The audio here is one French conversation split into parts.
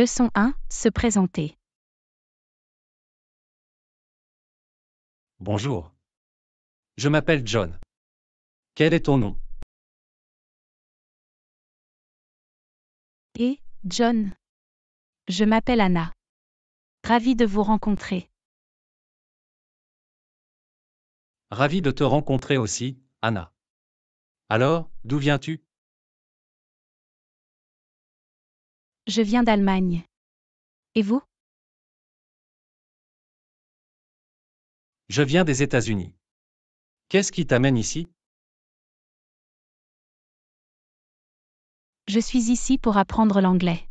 Leçon 1, se présenter. Bonjour. Je m'appelle John. Quel est ton nom Et, John. Je m'appelle Anna. Ravi de vous rencontrer. Ravi de te rencontrer aussi, Anna. Alors, d'où viens-tu Je viens d'Allemagne. Et vous Je viens des États-Unis. Qu'est-ce qui t'amène ici Je suis ici pour apprendre l'anglais.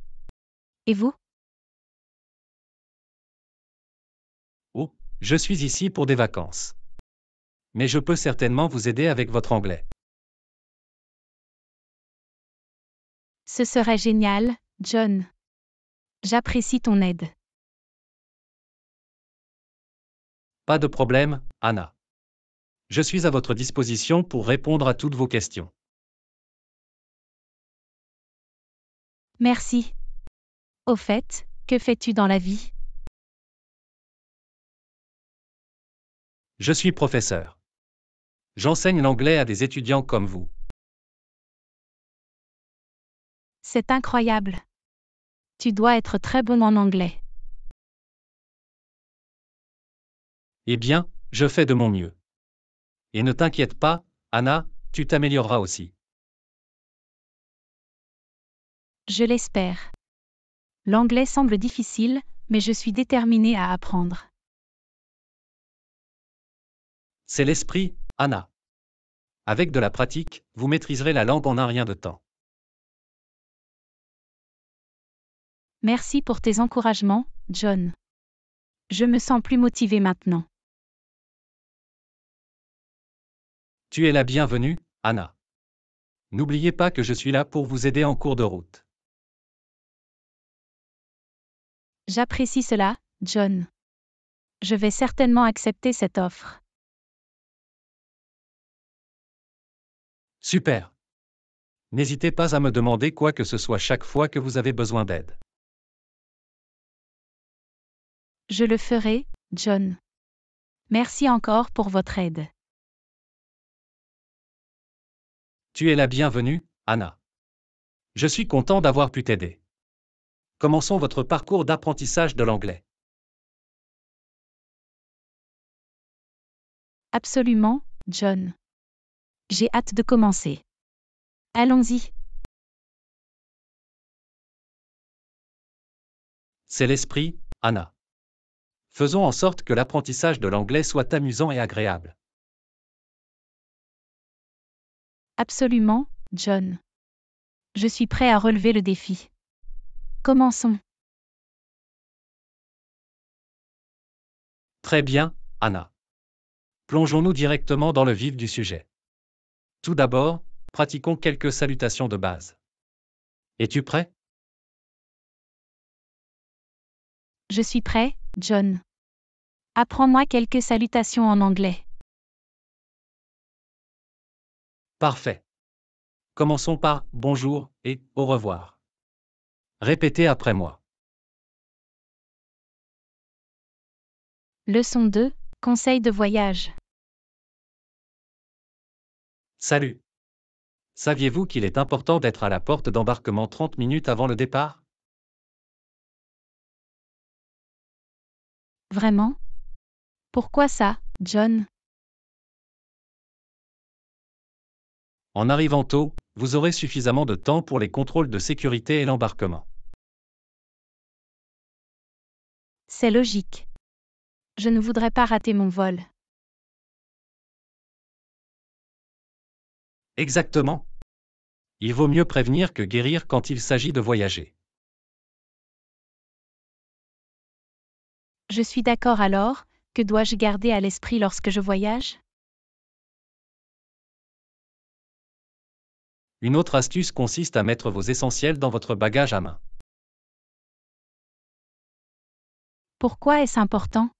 Et vous Oh, je suis ici pour des vacances. Mais je peux certainement vous aider avec votre anglais. Ce serait génial, John. J'apprécie ton aide. Pas de problème, Anna. Je suis à votre disposition pour répondre à toutes vos questions. Merci. Au fait, que fais-tu dans la vie Je suis professeur. J'enseigne l'anglais à des étudiants comme vous. C'est incroyable. Tu dois être très bon en anglais. Eh bien, je fais de mon mieux. Et ne t'inquiète pas, Anna, tu t'amélioreras aussi. Je l'espère. L'anglais semble difficile, mais je suis déterminée à apprendre. C'est l'esprit, Anna. Avec de la pratique, vous maîtriserez la langue en un rien de temps. Merci pour tes encouragements, John. Je me sens plus motivé maintenant. Tu es la bienvenue, Anna. N'oubliez pas que je suis là pour vous aider en cours de route. J'apprécie cela, John. Je vais certainement accepter cette offre. Super. N'hésitez pas à me demander quoi que ce soit chaque fois que vous avez besoin d'aide. Je le ferai, John. Merci encore pour votre aide. Tu es la bienvenue, Anna. Je suis content d'avoir pu t'aider. Commençons votre parcours d'apprentissage de l'anglais. Absolument, John. J'ai hâte de commencer. Allons-y. C'est l'esprit, Anna. Faisons en sorte que l'apprentissage de l'anglais soit amusant et agréable. Absolument, John. Je suis prêt à relever le défi. Commençons. Très bien, Anna. Plongeons-nous directement dans le vif du sujet. Tout d'abord, pratiquons quelques salutations de base. Es-tu prêt Je suis prêt, John. Apprends-moi quelques salutations en anglais. Parfait. Commençons par bonjour et au revoir. Répétez après moi. Leçon 2. Conseil de voyage. Salut. Saviez-vous qu'il est important d'être à la porte d'embarquement 30 minutes avant le départ Vraiment Pourquoi ça, John En arrivant tôt, vous aurez suffisamment de temps pour les contrôles de sécurité et l'embarquement. C'est logique. Je ne voudrais pas rater mon vol. Exactement. Il vaut mieux prévenir que guérir quand il s'agit de voyager. Je suis d'accord alors, que dois-je garder à l'esprit lorsque je voyage Une autre astuce consiste à mettre vos essentiels dans votre bagage à main. Pourquoi est-ce important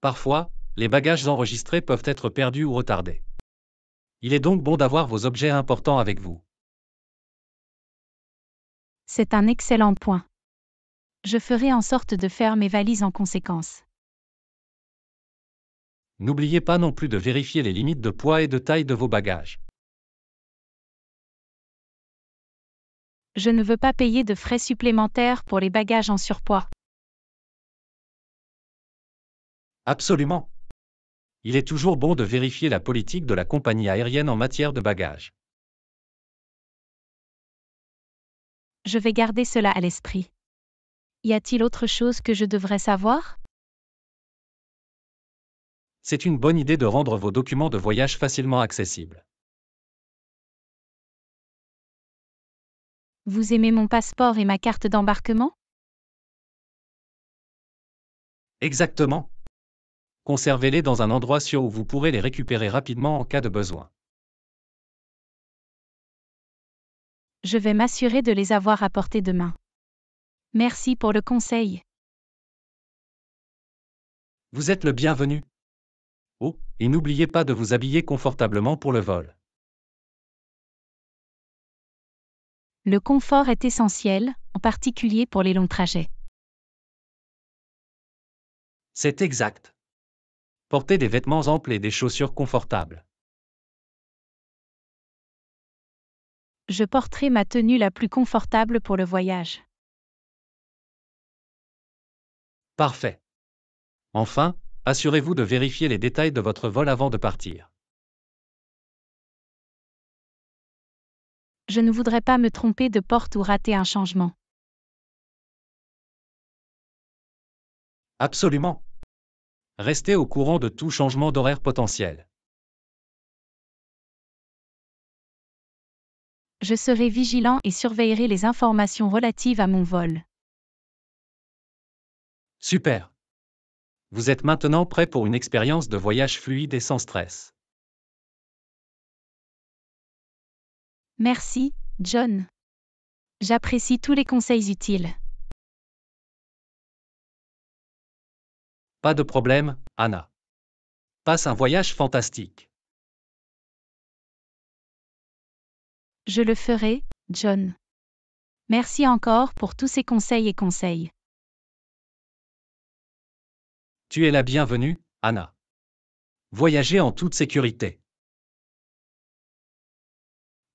Parfois, les bagages enregistrés peuvent être perdus ou retardés. Il est donc bon d'avoir vos objets importants avec vous. C'est un excellent point je ferai en sorte de faire mes valises en conséquence. N'oubliez pas non plus de vérifier les limites de poids et de taille de vos bagages. Je ne veux pas payer de frais supplémentaires pour les bagages en surpoids. Absolument. Il est toujours bon de vérifier la politique de la compagnie aérienne en matière de bagages. Je vais garder cela à l'esprit. Y a-t-il autre chose que je devrais savoir C'est une bonne idée de rendre vos documents de voyage facilement accessibles. Vous aimez mon passeport et ma carte d'embarquement Exactement. Conservez-les dans un endroit sûr où vous pourrez les récupérer rapidement en cas de besoin. Je vais m'assurer de les avoir apportés demain. Merci pour le conseil. Vous êtes le bienvenu. Oh, et n'oubliez pas de vous habiller confortablement pour le vol. Le confort est essentiel, en particulier pour les longs trajets. C'est exact. Portez des vêtements amples et des chaussures confortables. Je porterai ma tenue la plus confortable pour le voyage. Parfait. Enfin, assurez-vous de vérifier les détails de votre vol avant de partir. Je ne voudrais pas me tromper de porte ou rater un changement. Absolument. Restez au courant de tout changement d'horaire potentiel. Je serai vigilant et surveillerai les informations relatives à mon vol. Super. Vous êtes maintenant prêt pour une expérience de voyage fluide et sans stress. Merci, John. J'apprécie tous les conseils utiles. Pas de problème, Anna. Passe un voyage fantastique. Je le ferai, John. Merci encore pour tous ces conseils et conseils. Tu es la bienvenue, Anna. Voyagez en toute sécurité.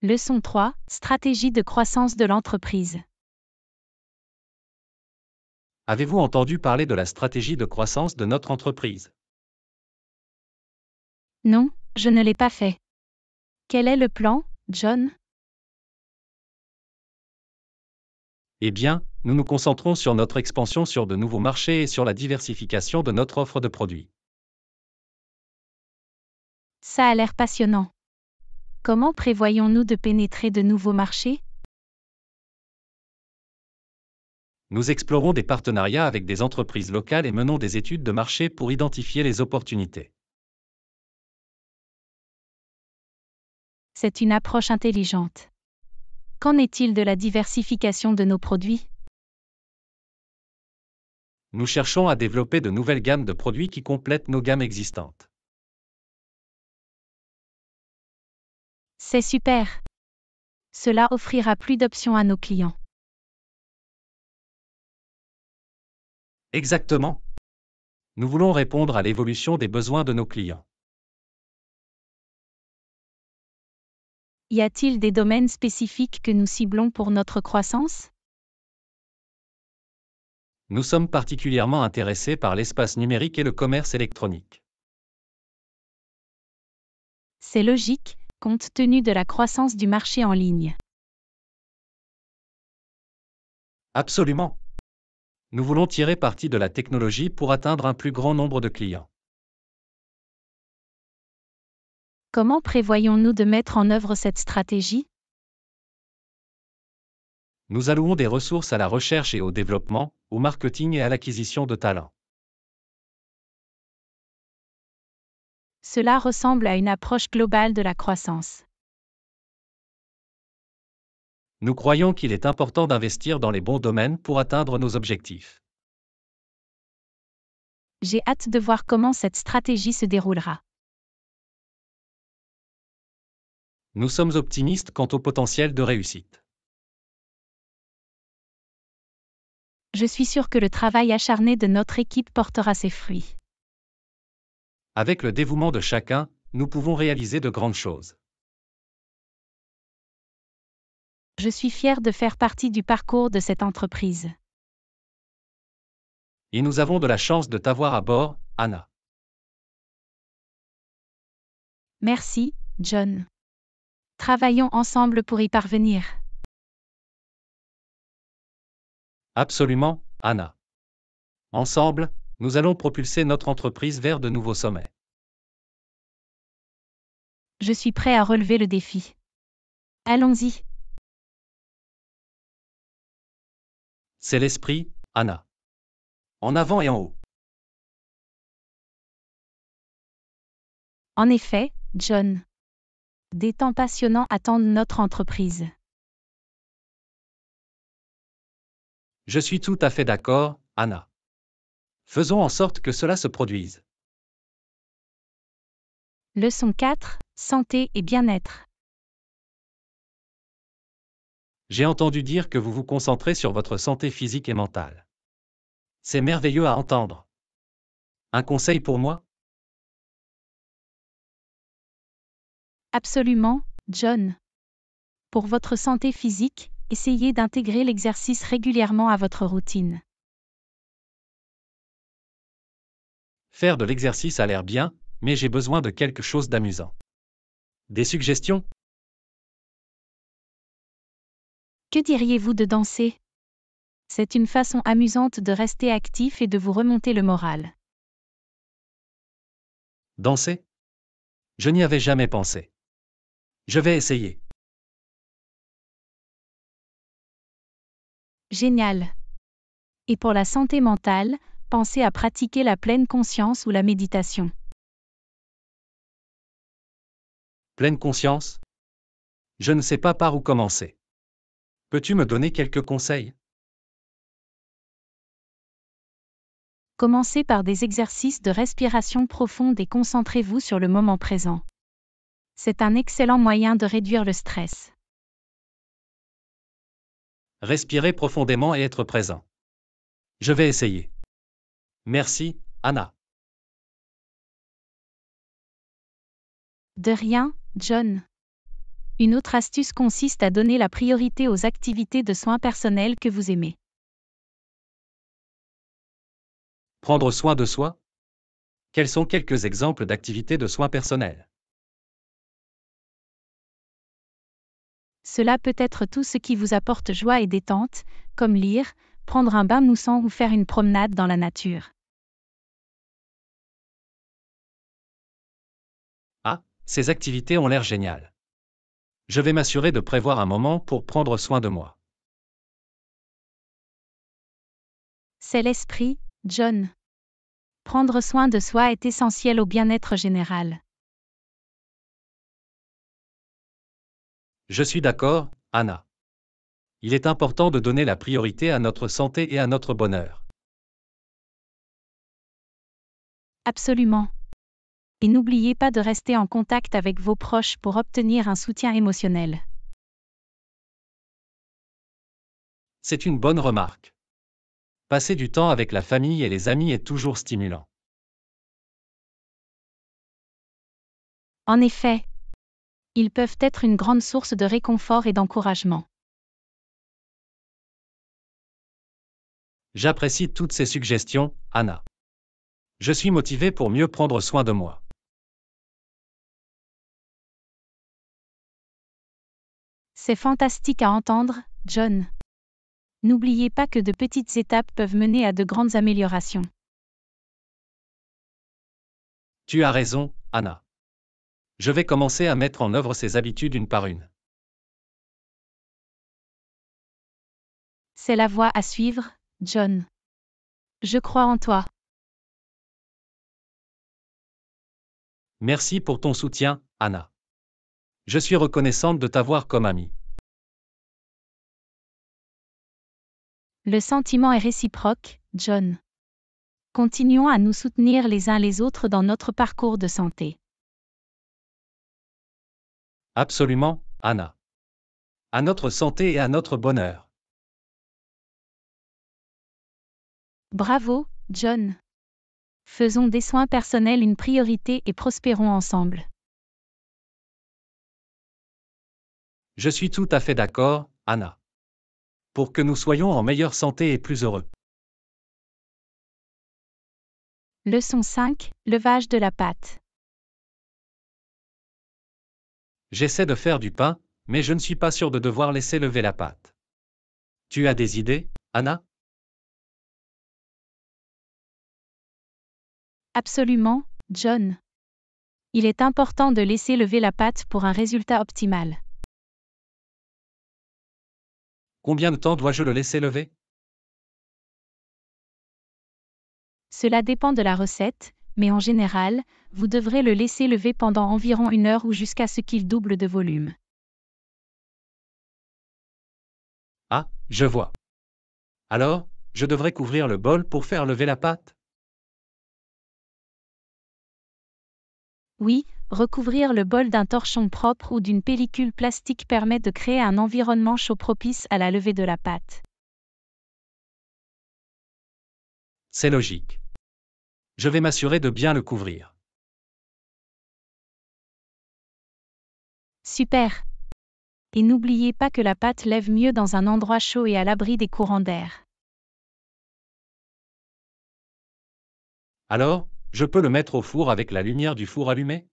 Leçon 3. Stratégie de croissance de l'entreprise. Avez-vous entendu parler de la stratégie de croissance de notre entreprise Non, je ne l'ai pas fait. Quel est le plan, John Eh bien, nous nous concentrons sur notre expansion sur de nouveaux marchés et sur la diversification de notre offre de produits. Ça a l'air passionnant. Comment prévoyons-nous de pénétrer de nouveaux marchés Nous explorons des partenariats avec des entreprises locales et menons des études de marché pour identifier les opportunités. C'est une approche intelligente. Qu'en est-il de la diversification de nos produits nous cherchons à développer de nouvelles gammes de produits qui complètent nos gammes existantes. C'est super. Cela offrira plus d'options à nos clients. Exactement. Nous voulons répondre à l'évolution des besoins de nos clients. Y a-t-il des domaines spécifiques que nous ciblons pour notre croissance nous sommes particulièrement intéressés par l'espace numérique et le commerce électronique. C'est logique, compte tenu de la croissance du marché en ligne. Absolument. Nous voulons tirer parti de la technologie pour atteindre un plus grand nombre de clients. Comment prévoyons-nous de mettre en œuvre cette stratégie nous allouons des ressources à la recherche et au développement, au marketing et à l'acquisition de talents. Cela ressemble à une approche globale de la croissance. Nous croyons qu'il est important d'investir dans les bons domaines pour atteindre nos objectifs. J'ai hâte de voir comment cette stratégie se déroulera. Nous sommes optimistes quant au potentiel de réussite. je suis sûr que le travail acharné de notre équipe portera ses fruits. Avec le dévouement de chacun, nous pouvons réaliser de grandes choses. Je suis fier de faire partie du parcours de cette entreprise. Et nous avons de la chance de t'avoir à bord, Anna. Merci, John. Travaillons ensemble pour y parvenir. Absolument, Anna. Ensemble, nous allons propulser notre entreprise vers de nouveaux sommets. Je suis prêt à relever le défi. Allons-y. C'est l'esprit, Anna. En avant et en haut. En effet, John. Des temps passionnants attendent notre entreprise. Je suis tout à fait d'accord, Anna. Faisons en sorte que cela se produise. Leçon 4. Santé et bien-être. J'ai entendu dire que vous vous concentrez sur votre santé physique et mentale. C'est merveilleux à entendre. Un conseil pour moi Absolument, John. Pour votre santé physique, essayez d'intégrer l'exercice régulièrement à votre routine. Faire de l'exercice a l'air bien, mais j'ai besoin de quelque chose d'amusant. Des suggestions Que diriez-vous de danser C'est une façon amusante de rester actif et de vous remonter le moral. Danser Je n'y avais jamais pensé. Je vais essayer. Génial. Et pour la santé mentale, pensez à pratiquer la pleine conscience ou la méditation. Pleine conscience Je ne sais pas par où commencer. Peux-tu me donner quelques conseils Commencez par des exercices de respiration profonde et concentrez-vous sur le moment présent. C'est un excellent moyen de réduire le stress respirer profondément et être présent. Je vais essayer. Merci, Anna. De rien, John. Une autre astuce consiste à donner la priorité aux activités de soins personnels que vous aimez. Prendre soin de soi Quels sont quelques exemples d'activités de soins personnels Cela peut être tout ce qui vous apporte joie et détente, comme lire, prendre un bain moussant ou faire une promenade dans la nature. Ah, ces activités ont l'air géniales. Je vais m'assurer de prévoir un moment pour prendre soin de moi. C'est l'esprit, John. Prendre soin de soi est essentiel au bien-être général. Je suis d'accord, Anna. Il est important de donner la priorité à notre santé et à notre bonheur. Absolument. Et n'oubliez pas de rester en contact avec vos proches pour obtenir un soutien émotionnel. C'est une bonne remarque. Passer du temps avec la famille et les amis est toujours stimulant. En effet, ils peuvent être une grande source de réconfort et d'encouragement. J'apprécie toutes ces suggestions, Anna. Je suis motivée pour mieux prendre soin de moi. C'est fantastique à entendre, John. N'oubliez pas que de petites étapes peuvent mener à de grandes améliorations. Tu as raison, Anna je vais commencer à mettre en œuvre ces habitudes une par une. C'est la voie à suivre, John. Je crois en toi. Merci pour ton soutien, Anna. Je suis reconnaissante de t'avoir comme amie. Le sentiment est réciproque, John. Continuons à nous soutenir les uns les autres dans notre parcours de santé. Absolument, Anna. À notre santé et à notre bonheur. Bravo, John. Faisons des soins personnels une priorité et prospérons ensemble. Je suis tout à fait d'accord, Anna. Pour que nous soyons en meilleure santé et plus heureux. Leçon 5. Levage de la pâte. J'essaie de faire du pain, mais je ne suis pas sûr de devoir laisser lever la pâte. Tu as des idées, Anna Absolument, John. Il est important de laisser lever la pâte pour un résultat optimal. Combien de temps dois-je le laisser lever Cela dépend de la recette, mais en général, vous devrez le laisser lever pendant environ une heure ou jusqu'à ce qu'il double de volume. Ah, je vois. Alors, je devrais couvrir le bol pour faire lever la pâte Oui, recouvrir le bol d'un torchon propre ou d'une pellicule plastique permet de créer un environnement chaud propice à la levée de la pâte. C'est logique. Je vais m'assurer de bien le couvrir. Super. Et n'oubliez pas que la pâte lève mieux dans un endroit chaud et à l'abri des courants d'air. Alors, je peux le mettre au four avec la lumière du four allumée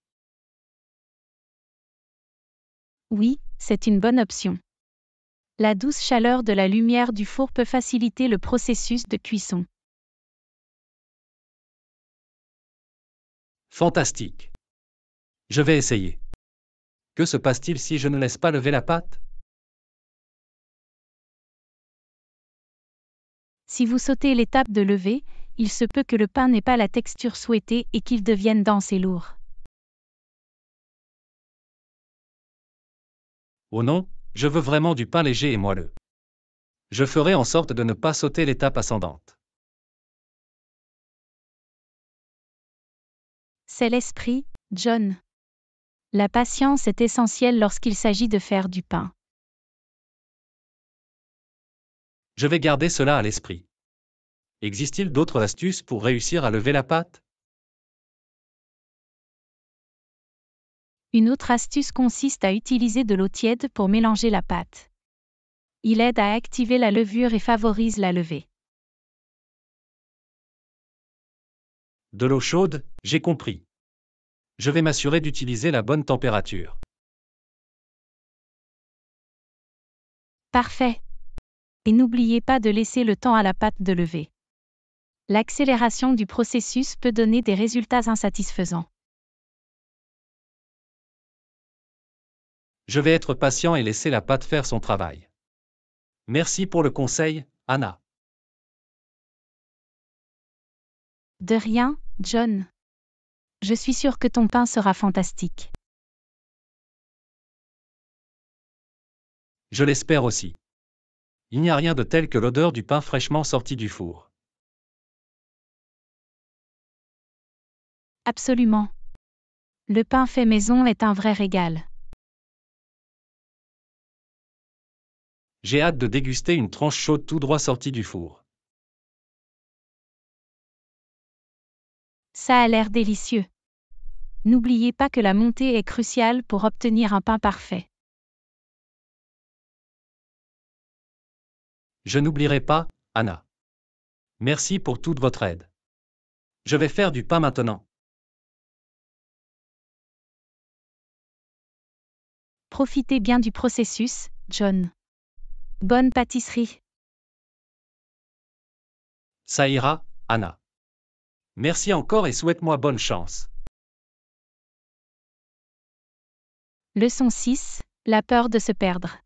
Oui, c'est une bonne option. La douce chaleur de la lumière du four peut faciliter le processus de cuisson. Fantastique. Je vais essayer. Que se passe-t-il si je ne laisse pas lever la pâte? Si vous sautez l'étape de lever, il se peut que le pain n'ait pas la texture souhaitée et qu'il devienne dense et lourd. Oh non, je veux vraiment du pain léger et moelleux. Je ferai en sorte de ne pas sauter l'étape ascendante. C'est l'esprit, John. La patience est essentielle lorsqu'il s'agit de faire du pain. Je vais garder cela à l'esprit. Existe-t-il d'autres astuces pour réussir à lever la pâte Une autre astuce consiste à utiliser de l'eau tiède pour mélanger la pâte. Il aide à activer la levure et favorise la levée. De l'eau chaude, j'ai compris je vais m'assurer d'utiliser la bonne température. Parfait. Et n'oubliez pas de laisser le temps à la pâte de lever. L'accélération du processus peut donner des résultats insatisfaisants. Je vais être patient et laisser la pâte faire son travail. Merci pour le conseil, Anna. De rien, John. Je suis sûre que ton pain sera fantastique. Je l'espère aussi. Il n'y a rien de tel que l'odeur du pain fraîchement sorti du four. Absolument. Le pain fait maison est un vrai régal. J'ai hâte de déguster une tranche chaude tout droit sortie du four. Ça a l'air délicieux n'oubliez pas que la montée est cruciale pour obtenir un pain parfait. Je n'oublierai pas, Anna. Merci pour toute votre aide. Je vais faire du pain maintenant. Profitez bien du processus, John. Bonne pâtisserie. Ça ira, Anna. Merci encore et souhaite-moi bonne chance. Leçon 6. La peur de se perdre.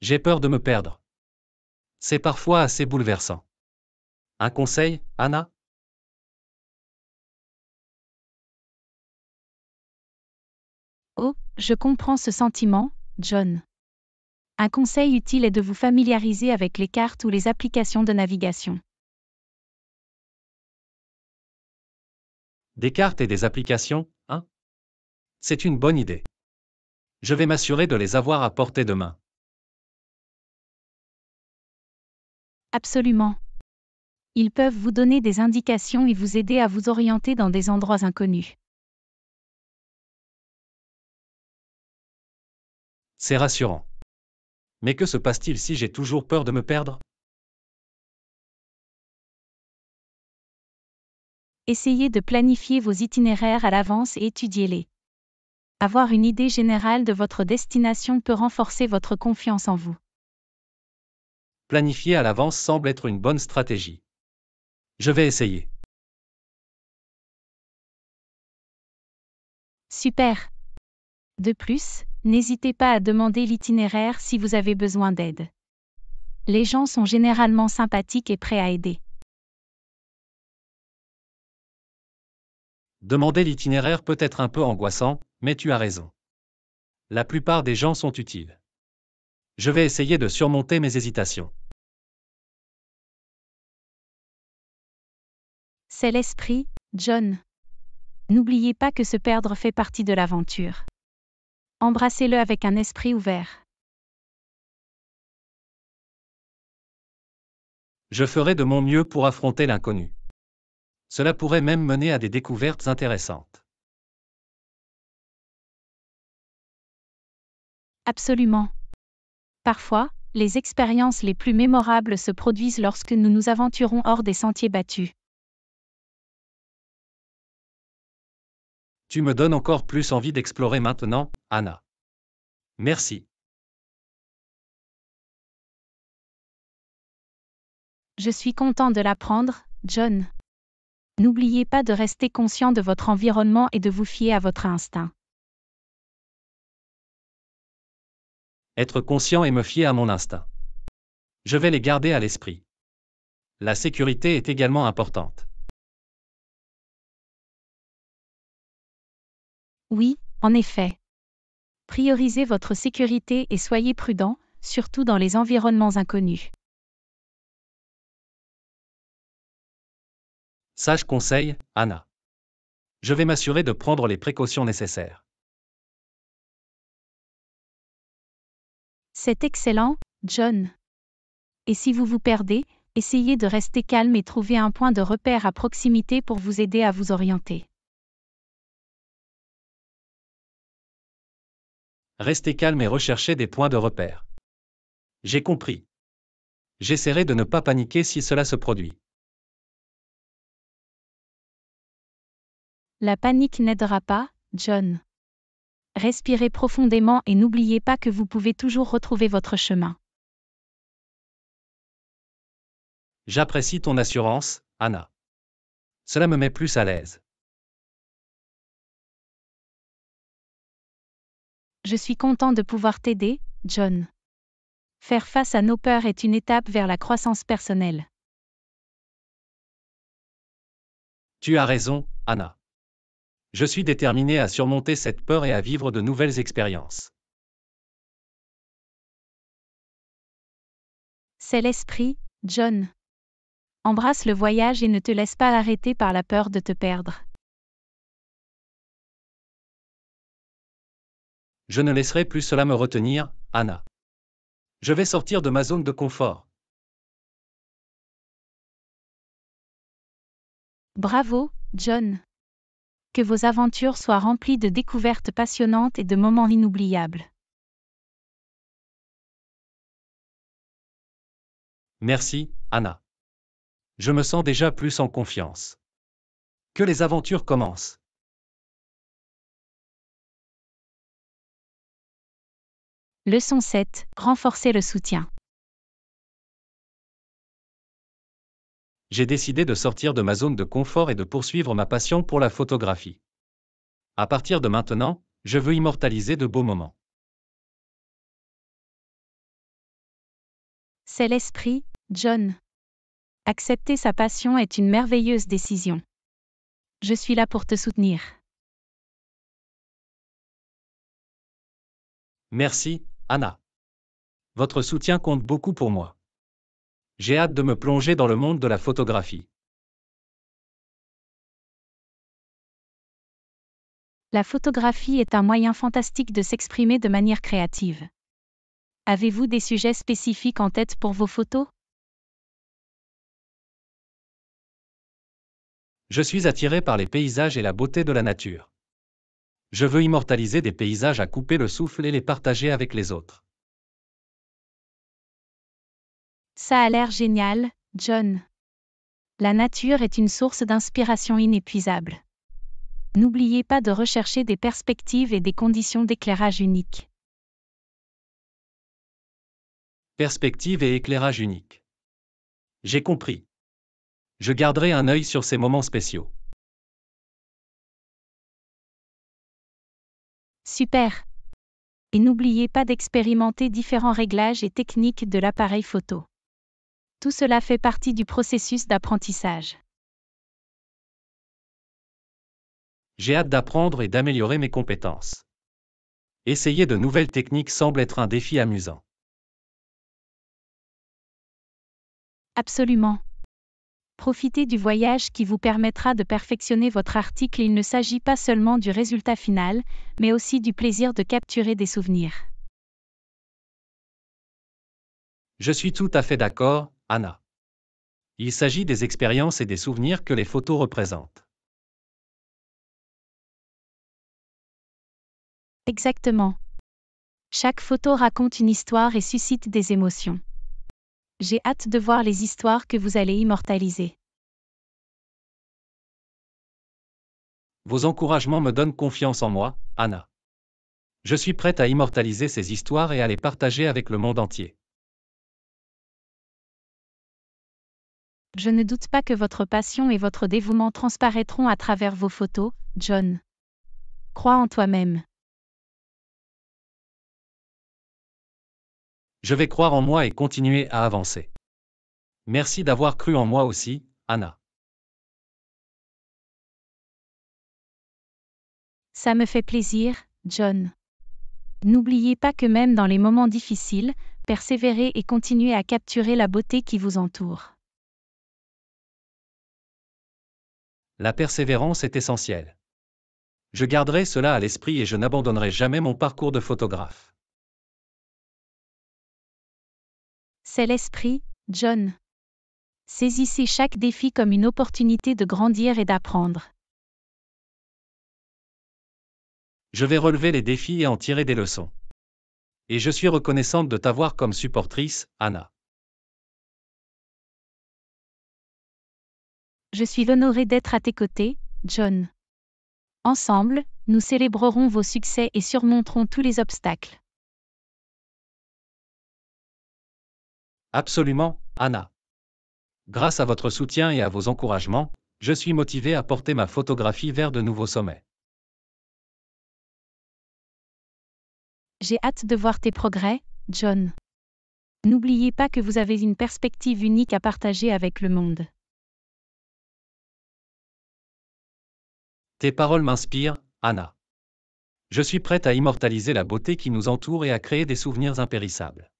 J'ai peur de me perdre. C'est parfois assez bouleversant. Un conseil, Anna Oh, je comprends ce sentiment, John. Un conseil utile est de vous familiariser avec les cartes ou les applications de navigation. Des cartes et des applications, hein C'est une bonne idée. Je vais m'assurer de les avoir à portée de main. Absolument. Ils peuvent vous donner des indications et vous aider à vous orienter dans des endroits inconnus. C'est rassurant. Mais que se passe-t-il si j'ai toujours peur de me perdre essayez de planifier vos itinéraires à l'avance et étudiez-les. Avoir une idée générale de votre destination peut renforcer votre confiance en vous. Planifier à l'avance semble être une bonne stratégie. Je vais essayer. Super. De plus, n'hésitez pas à demander l'itinéraire si vous avez besoin d'aide. Les gens sont généralement sympathiques et prêts à aider. Demander l'itinéraire peut être un peu angoissant, mais tu as raison. La plupart des gens sont utiles. Je vais essayer de surmonter mes hésitations. C'est l'esprit, John. N'oubliez pas que se perdre fait partie de l'aventure. Embrassez-le avec un esprit ouvert. Je ferai de mon mieux pour affronter l'inconnu. Cela pourrait même mener à des découvertes intéressantes. Absolument. Parfois, les expériences les plus mémorables se produisent lorsque nous nous aventurons hors des sentiers battus. Tu me donnes encore plus envie d'explorer maintenant, Anna. Merci. Je suis content de l'apprendre, John. N'oubliez pas de rester conscient de votre environnement et de vous fier à votre instinct. Être conscient et me fier à mon instinct. Je vais les garder à l'esprit. La sécurité est également importante. Oui, en effet. Priorisez votre sécurité et soyez prudent, surtout dans les environnements inconnus. Sage conseil, Anna. Je vais m'assurer de prendre les précautions nécessaires. C'est excellent, John. Et si vous vous perdez, essayez de rester calme et trouvez un point de repère à proximité pour vous aider à vous orienter. Restez calme et recherchez des points de repère. J'ai compris. J'essaierai de ne pas paniquer si cela se produit. La panique n'aidera pas, John. Respirez profondément et n'oubliez pas que vous pouvez toujours retrouver votre chemin. J'apprécie ton assurance, Anna. Cela me met plus à l'aise. Je suis content de pouvoir t'aider, John. Faire face à nos peurs est une étape vers la croissance personnelle. Tu as raison, Anna je suis déterminé à surmonter cette peur et à vivre de nouvelles expériences. C'est l'esprit, John. Embrasse le voyage et ne te laisse pas arrêter par la peur de te perdre. Je ne laisserai plus cela me retenir, Anna. Je vais sortir de ma zone de confort. Bravo, John que vos aventures soient remplies de découvertes passionnantes et de moments inoubliables. Merci, Anna. Je me sens déjà plus en confiance. Que les aventures commencent. Leçon 7. Renforcer le soutien. j'ai décidé de sortir de ma zone de confort et de poursuivre ma passion pour la photographie. À partir de maintenant, je veux immortaliser de beaux moments. C'est l'esprit, John. Accepter sa passion est une merveilleuse décision. Je suis là pour te soutenir. Merci, Anna. Votre soutien compte beaucoup pour moi. J'ai hâte de me plonger dans le monde de la photographie. La photographie est un moyen fantastique de s'exprimer de manière créative. Avez-vous des sujets spécifiques en tête pour vos photos Je suis attiré par les paysages et la beauté de la nature. Je veux immortaliser des paysages à couper le souffle et les partager avec les autres. Ça a l'air génial, John. La nature est une source d'inspiration inépuisable. N'oubliez pas de rechercher des perspectives et des conditions d'éclairage uniques. Perspective et éclairage unique. J'ai compris. Je garderai un œil sur ces moments spéciaux. Super. Et n'oubliez pas d'expérimenter différents réglages et techniques de l'appareil photo. Tout cela fait partie du processus d'apprentissage. J'ai hâte d'apprendre et d'améliorer mes compétences. Essayer de nouvelles techniques semble être un défi amusant. Absolument. Profitez du voyage qui vous permettra de perfectionner votre article. Il ne s'agit pas seulement du résultat final, mais aussi du plaisir de capturer des souvenirs. Je suis tout à fait d'accord, Anna. Il s'agit des expériences et des souvenirs que les photos représentent. Exactement. Chaque photo raconte une histoire et suscite des émotions. J'ai hâte de voir les histoires que vous allez immortaliser. Vos encouragements me donnent confiance en moi, Anna. Je suis prête à immortaliser ces histoires et à les partager avec le monde entier. Je ne doute pas que votre passion et votre dévouement transparaîtront à travers vos photos, John. Crois en toi-même. Je vais croire en moi et continuer à avancer. Merci d'avoir cru en moi aussi, Anna. Ça me fait plaisir, John. N'oubliez pas que même dans les moments difficiles, persévérez et continuez à capturer la beauté qui vous entoure. La persévérance est essentielle. Je garderai cela à l'esprit et je n'abandonnerai jamais mon parcours de photographe. C'est l'esprit, John. Saisissez chaque défi comme une opportunité de grandir et d'apprendre. Je vais relever les défis et en tirer des leçons. Et je suis reconnaissante de t'avoir comme supportrice, Anna. Je suis honoré d'être à tes côtés, John. Ensemble, nous célébrerons vos succès et surmonterons tous les obstacles. Absolument, Anna. Grâce à votre soutien et à vos encouragements, je suis motivé à porter ma photographie vers de nouveaux sommets. J'ai hâte de voir tes progrès, John. N'oubliez pas que vous avez une perspective unique à partager avec le monde. Tes paroles m'inspirent, Anna. Je suis prête à immortaliser la beauté qui nous entoure et à créer des souvenirs impérissables.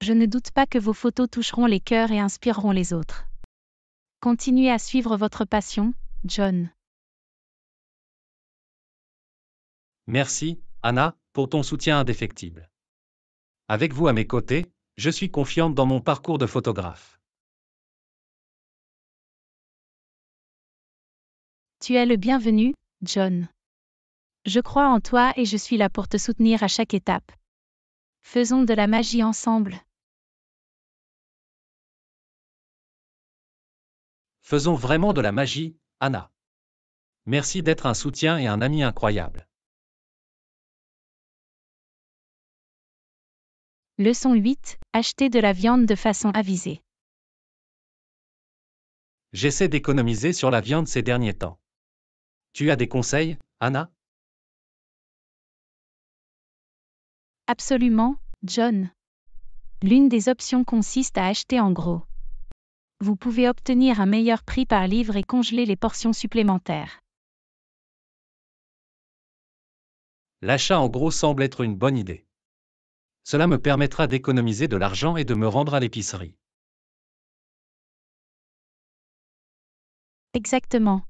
Je ne doute pas que vos photos toucheront les cœurs et inspireront les autres. Continuez à suivre votre passion, John. Merci, Anna, pour ton soutien indéfectible. Avec vous à mes côtés, je suis confiante dans mon parcours de photographe. Tu es le bienvenu, John. Je crois en toi et je suis là pour te soutenir à chaque étape. Faisons de la magie ensemble. Faisons vraiment de la magie, Anna. Merci d'être un soutien et un ami incroyable. Leçon 8. Acheter de la viande de façon avisée. J'essaie d'économiser sur la viande ces derniers temps. Tu as des conseils, Anna Absolument, John. L'une des options consiste à acheter en gros. Vous pouvez obtenir un meilleur prix par livre et congeler les portions supplémentaires. L'achat en gros semble être une bonne idée. Cela me permettra d'économiser de l'argent et de me rendre à l'épicerie. Exactement.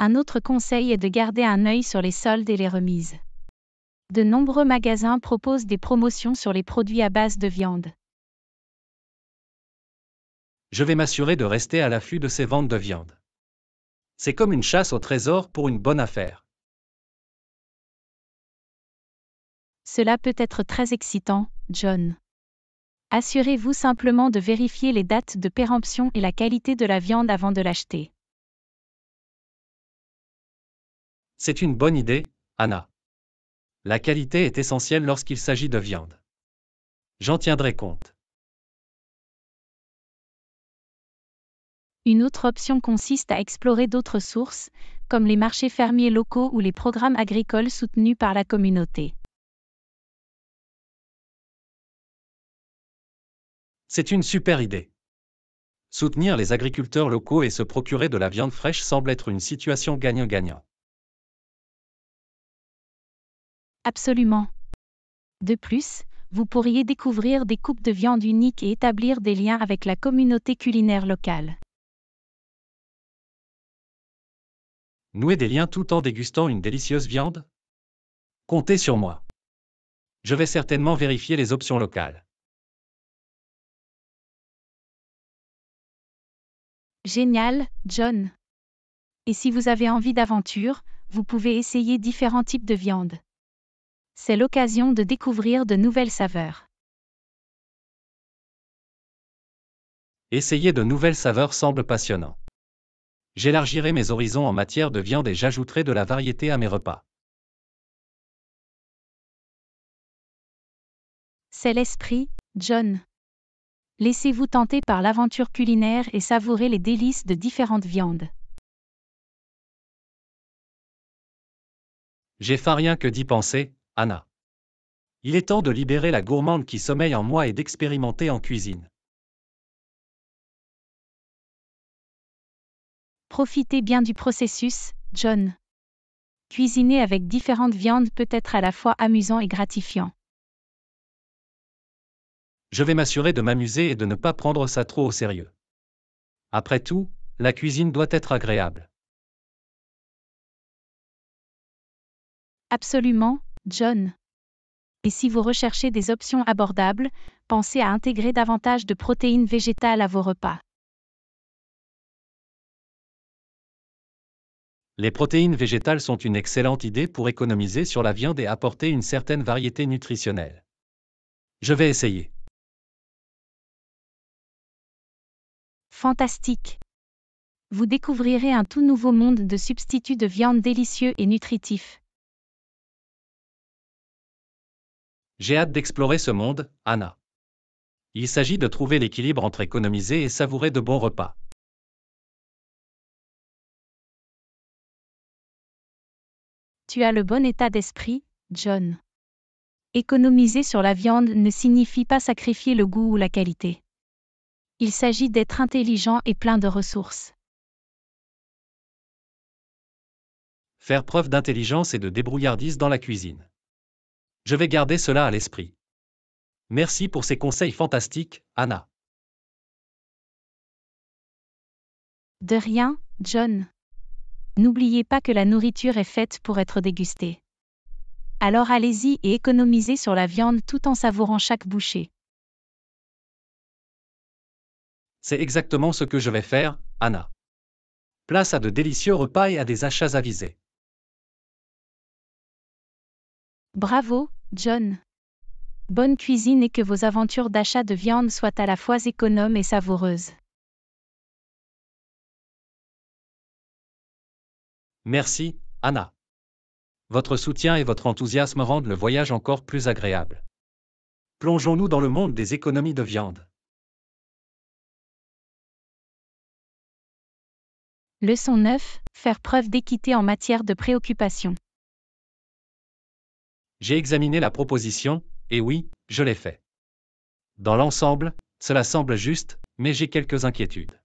Un autre conseil est de garder un œil sur les soldes et les remises. De nombreux magasins proposent des promotions sur les produits à base de viande. Je vais m'assurer de rester à l'affût de ces ventes de viande. C'est comme une chasse au trésor pour une bonne affaire. Cela peut être très excitant, John. Assurez-vous simplement de vérifier les dates de péremption et la qualité de la viande avant de l'acheter. C'est une bonne idée, Anna. La qualité est essentielle lorsqu'il s'agit de viande. J'en tiendrai compte. Une autre option consiste à explorer d'autres sources, comme les marchés fermiers locaux ou les programmes agricoles soutenus par la communauté. C'est une super idée. Soutenir les agriculteurs locaux et se procurer de la viande fraîche semble être une situation gagnant-gagnant. Absolument. De plus, vous pourriez découvrir des coupes de viande uniques et établir des liens avec la communauté culinaire locale. Nouer des liens tout en dégustant une délicieuse viande Comptez sur moi. Je vais certainement vérifier les options locales. Génial, John. Et si vous avez envie d'aventure, vous pouvez essayer différents types de viande c'est l'occasion de découvrir de nouvelles saveurs. Essayer de nouvelles saveurs semble passionnant. J'élargirai mes horizons en matière de viande et j'ajouterai de la variété à mes repas. C'est l'esprit, John. Laissez-vous tenter par l'aventure culinaire et savourez les délices de différentes viandes. J'ai faim rien que d'y penser, Anna. Il est temps de libérer la gourmande qui sommeille en moi et d'expérimenter en cuisine. Profitez bien du processus, John. Cuisiner avec différentes viandes peut être à la fois amusant et gratifiant. Je vais m'assurer de m'amuser et de ne pas prendre ça trop au sérieux. Après tout, la cuisine doit être agréable. Absolument, et si vous recherchez des options abordables, pensez à intégrer davantage de protéines végétales à vos repas. Les protéines végétales sont une excellente idée pour économiser sur la viande et apporter une certaine variété nutritionnelle. Je vais essayer. Fantastique. Vous découvrirez un tout nouveau monde de substituts de viande délicieux et nutritifs. J'ai hâte d'explorer ce monde, Anna. Il s'agit de trouver l'équilibre entre économiser et savourer de bons repas. Tu as le bon état d'esprit, John. Économiser sur la viande ne signifie pas sacrifier le goût ou la qualité. Il s'agit d'être intelligent et plein de ressources. Faire preuve d'intelligence et de débrouillardise dans la cuisine. Je vais garder cela à l'esprit. Merci pour ces conseils fantastiques, Anna. De rien, John. N'oubliez pas que la nourriture est faite pour être dégustée. Alors allez-y et économisez sur la viande tout en savourant chaque bouchée. C'est exactement ce que je vais faire, Anna. Place à de délicieux repas et à des achats avisés. Bravo, John. Bonne cuisine et que vos aventures d'achat de viande soient à la fois économes et savoureuses. Merci, Anna. Votre soutien et votre enthousiasme rendent le voyage encore plus agréable. Plongeons-nous dans le monde des économies de viande. Leçon 9. Faire preuve d'équité en matière de préoccupation. J'ai examiné la proposition, et oui, je l'ai fait. Dans l'ensemble, cela semble juste, mais j'ai quelques inquiétudes.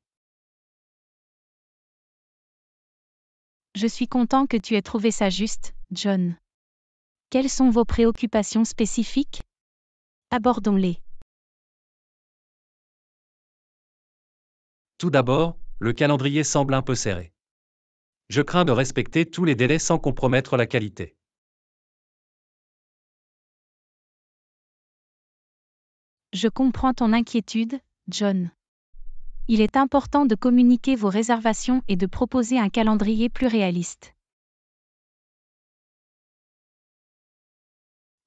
Je suis content que tu aies trouvé ça juste, John. Quelles sont vos préoccupations spécifiques Abordons-les. Tout d'abord, le calendrier semble un peu serré. Je crains de respecter tous les délais sans compromettre la qualité. Je comprends ton inquiétude, John. Il est important de communiquer vos réservations et de proposer un calendrier plus réaliste.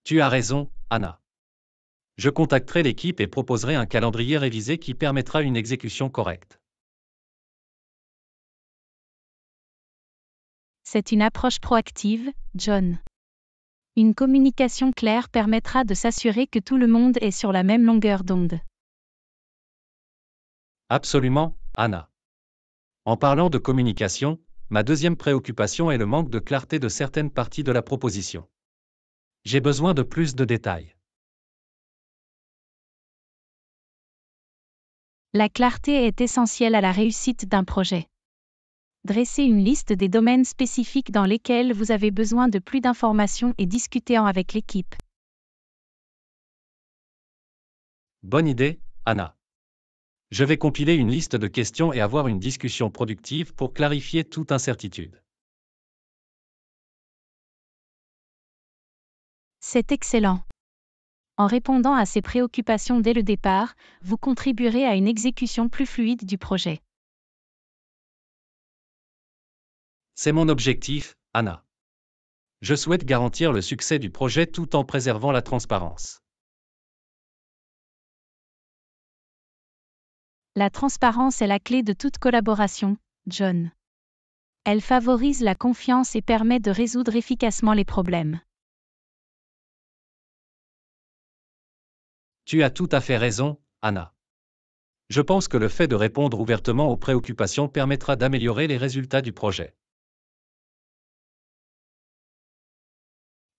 Tu as raison, Anna. Je contacterai l'équipe et proposerai un calendrier révisé qui permettra une exécution correcte. C'est une approche proactive, John. Une communication claire permettra de s'assurer que tout le monde est sur la même longueur d'onde. Absolument, Anna. En parlant de communication, ma deuxième préoccupation est le manque de clarté de certaines parties de la proposition. J'ai besoin de plus de détails. La clarté est essentielle à la réussite d'un projet dressez une liste des domaines spécifiques dans lesquels vous avez besoin de plus d'informations et discutez-en avec l'équipe. Bonne idée, Anna. Je vais compiler une liste de questions et avoir une discussion productive pour clarifier toute incertitude. C'est excellent. En répondant à ces préoccupations dès le départ, vous contribuerez à une exécution plus fluide du projet. C'est mon objectif, Anna. Je souhaite garantir le succès du projet tout en préservant la transparence. La transparence est la clé de toute collaboration, John. Elle favorise la confiance et permet de résoudre efficacement les problèmes. Tu as tout à fait raison, Anna. Je pense que le fait de répondre ouvertement aux préoccupations permettra d'améliorer les résultats du projet.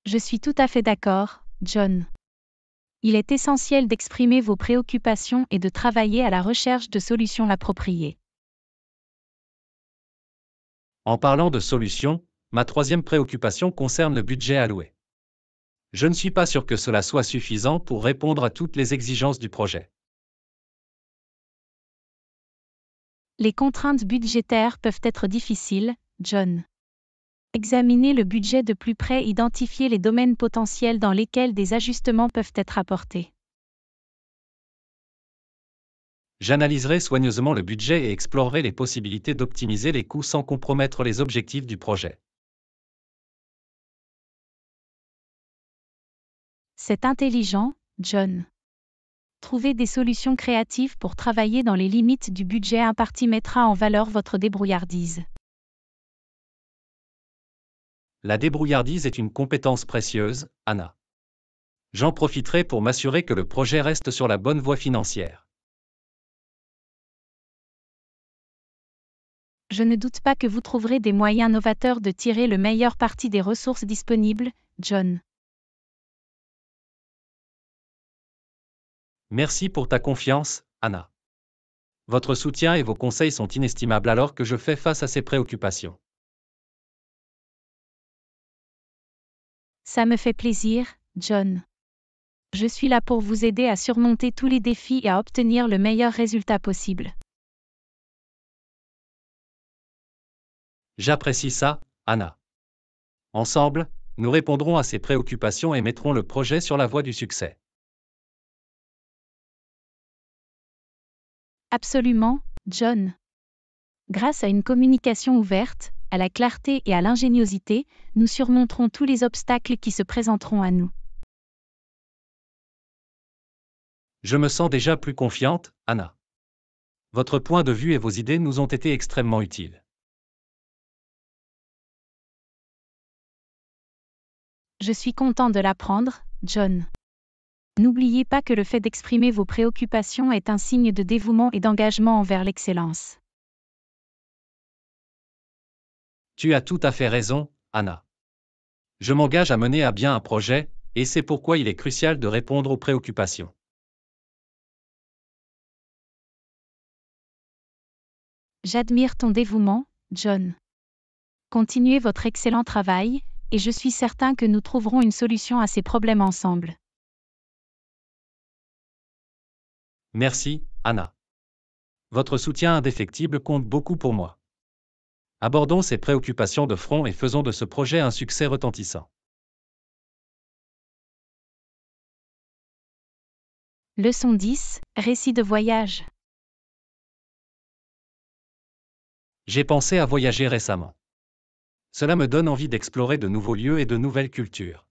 Je suis tout à fait d'accord, John. Il est essentiel d'exprimer vos préoccupations et de travailler à la recherche de solutions appropriées. En parlant de solutions, ma troisième préoccupation concerne le budget alloué. Je ne suis pas sûr que cela soit suffisant pour répondre à toutes les exigences du projet. Les contraintes budgétaires peuvent être difficiles, John. Examiner le budget de plus près, identifier les domaines potentiels dans lesquels des ajustements peuvent être apportés. J'analyserai soigneusement le budget et explorerai les possibilités d'optimiser les coûts sans compromettre les objectifs du projet. C'est intelligent, John. Trouver des solutions créatives pour travailler dans les limites du budget imparti mettra en valeur votre débrouillardise. La débrouillardise est une compétence précieuse, Anna. J'en profiterai pour m'assurer que le projet reste sur la bonne voie financière. Je ne doute pas que vous trouverez des moyens novateurs de tirer le meilleur parti des ressources disponibles, John. Merci pour ta confiance, Anna. Votre soutien et vos conseils sont inestimables alors que je fais face à ces préoccupations. Ça me fait plaisir, John. Je suis là pour vous aider à surmonter tous les défis et à obtenir le meilleur résultat possible. J'apprécie ça, Anna. Ensemble, nous répondrons à ces préoccupations et mettrons le projet sur la voie du succès. Absolument, John. Grâce à une communication ouverte, à la clarté et à l'ingéniosité, nous surmonterons tous les obstacles qui se présenteront à nous. Je me sens déjà plus confiante, Anna. Votre point de vue et vos idées nous ont été extrêmement utiles. Je suis content de l'apprendre, John. N'oubliez pas que le fait d'exprimer vos préoccupations est un signe de dévouement et d'engagement envers l'excellence. Tu as tout à fait raison, Anna. Je m'engage à mener à bien un projet, et c'est pourquoi il est crucial de répondre aux préoccupations. J'admire ton dévouement, John. Continuez votre excellent travail, et je suis certain que nous trouverons une solution à ces problèmes ensemble. Merci, Anna. Votre soutien indéfectible compte beaucoup pour moi. Abordons ces préoccupations de front et faisons de ce projet un succès retentissant. Leçon 10, récit de voyage. J'ai pensé à voyager récemment. Cela me donne envie d'explorer de nouveaux lieux et de nouvelles cultures.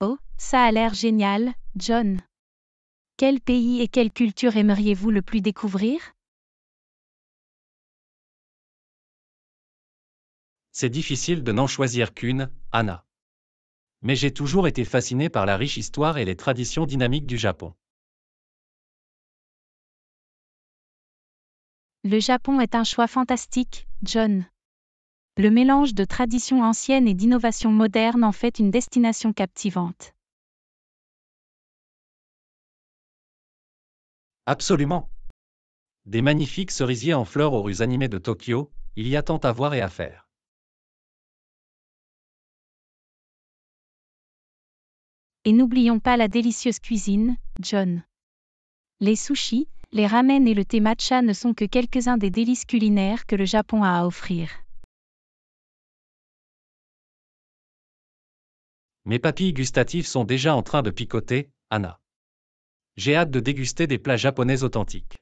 Oh, ça a l'air génial, John. Quel pays et quelle culture aimeriez-vous le plus découvrir C'est difficile de n'en choisir qu'une, Anna. Mais j'ai toujours été fasciné par la riche histoire et les traditions dynamiques du Japon. Le Japon est un choix fantastique, John. Le mélange de traditions anciennes et d'innovations modernes en fait une destination captivante. Absolument. Des magnifiques cerisiers en fleurs aux rues animées de Tokyo, il y a tant à voir et à faire. Et n'oublions pas la délicieuse cuisine, John. Les sushis, les ramen et le thé matcha ne sont que quelques-uns des délices culinaires que le Japon a à offrir. Mes papilles gustatives sont déjà en train de picoter, Anna. J'ai hâte de déguster des plats japonais authentiques.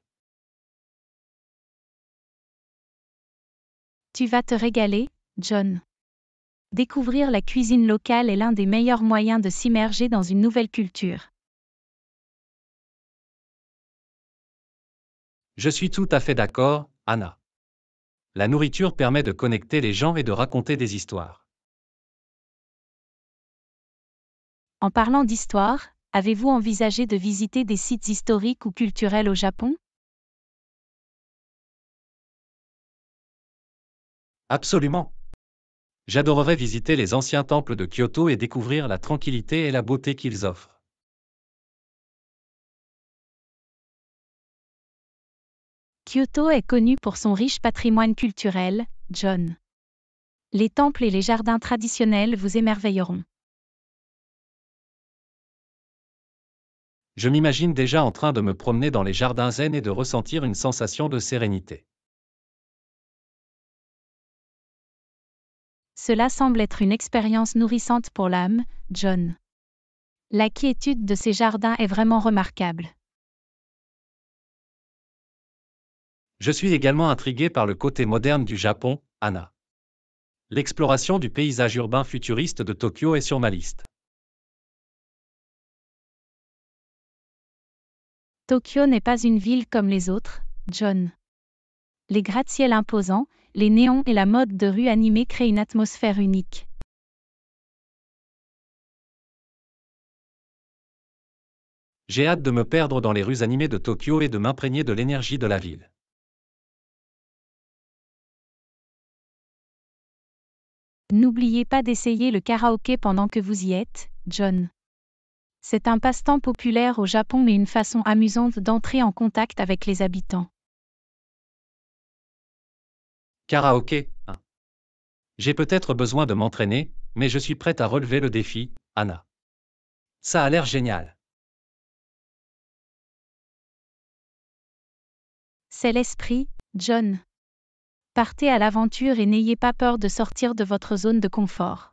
Tu vas te régaler, John. Découvrir la cuisine locale est l'un des meilleurs moyens de s'immerger dans une nouvelle culture. Je suis tout à fait d'accord, Anna. La nourriture permet de connecter les gens et de raconter des histoires. En parlant d'histoire, Avez-vous envisagé de visiter des sites historiques ou culturels au Japon Absolument. J'adorerais visiter les anciens temples de Kyoto et découvrir la tranquillité et la beauté qu'ils offrent. Kyoto est connu pour son riche patrimoine culturel, John. Les temples et les jardins traditionnels vous émerveilleront. je m'imagine déjà en train de me promener dans les jardins zen et de ressentir une sensation de sérénité. Cela semble être une expérience nourrissante pour l'âme, John. La quiétude de ces jardins est vraiment remarquable. Je suis également intrigué par le côté moderne du Japon, Anna. L'exploration du paysage urbain futuriste de Tokyo est sur ma liste. Tokyo n'est pas une ville comme les autres, John. Les gratte-ciels imposants, les néons et la mode de rue animée créent une atmosphère unique. J'ai hâte de me perdre dans les rues animées de Tokyo et de m'imprégner de l'énergie de la ville. N'oubliez pas d'essayer le karaoké pendant que vous y êtes, John. C'est un passe-temps populaire au Japon et une façon amusante d'entrer en contact avec les habitants. Karaoke. J'ai peut-être besoin de m'entraîner, mais je suis prête à relever le défi, Anna. Ça a l'air génial. C'est l'esprit, John. Partez à l'aventure et n'ayez pas peur de sortir de votre zone de confort.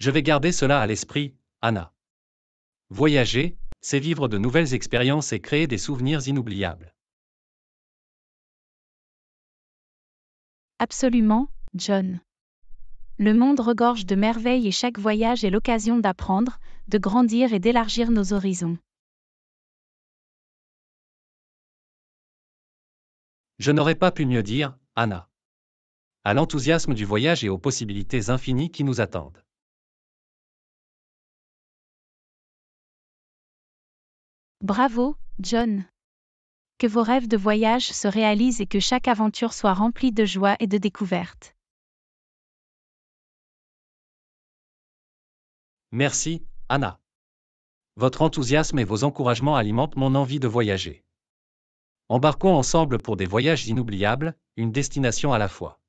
Je vais garder cela à l'esprit, Anna. Voyager, c'est vivre de nouvelles expériences et créer des souvenirs inoubliables. Absolument, John. Le monde regorge de merveilles et chaque voyage est l'occasion d'apprendre, de grandir et d'élargir nos horizons. Je n'aurais pas pu mieux dire, Anna. À l'enthousiasme du voyage et aux possibilités infinies qui nous attendent. Bravo, John. Que vos rêves de voyage se réalisent et que chaque aventure soit remplie de joie et de découvertes. Merci, Anna. Votre enthousiasme et vos encouragements alimentent mon envie de voyager. Embarquons ensemble pour des voyages inoubliables, une destination à la fois.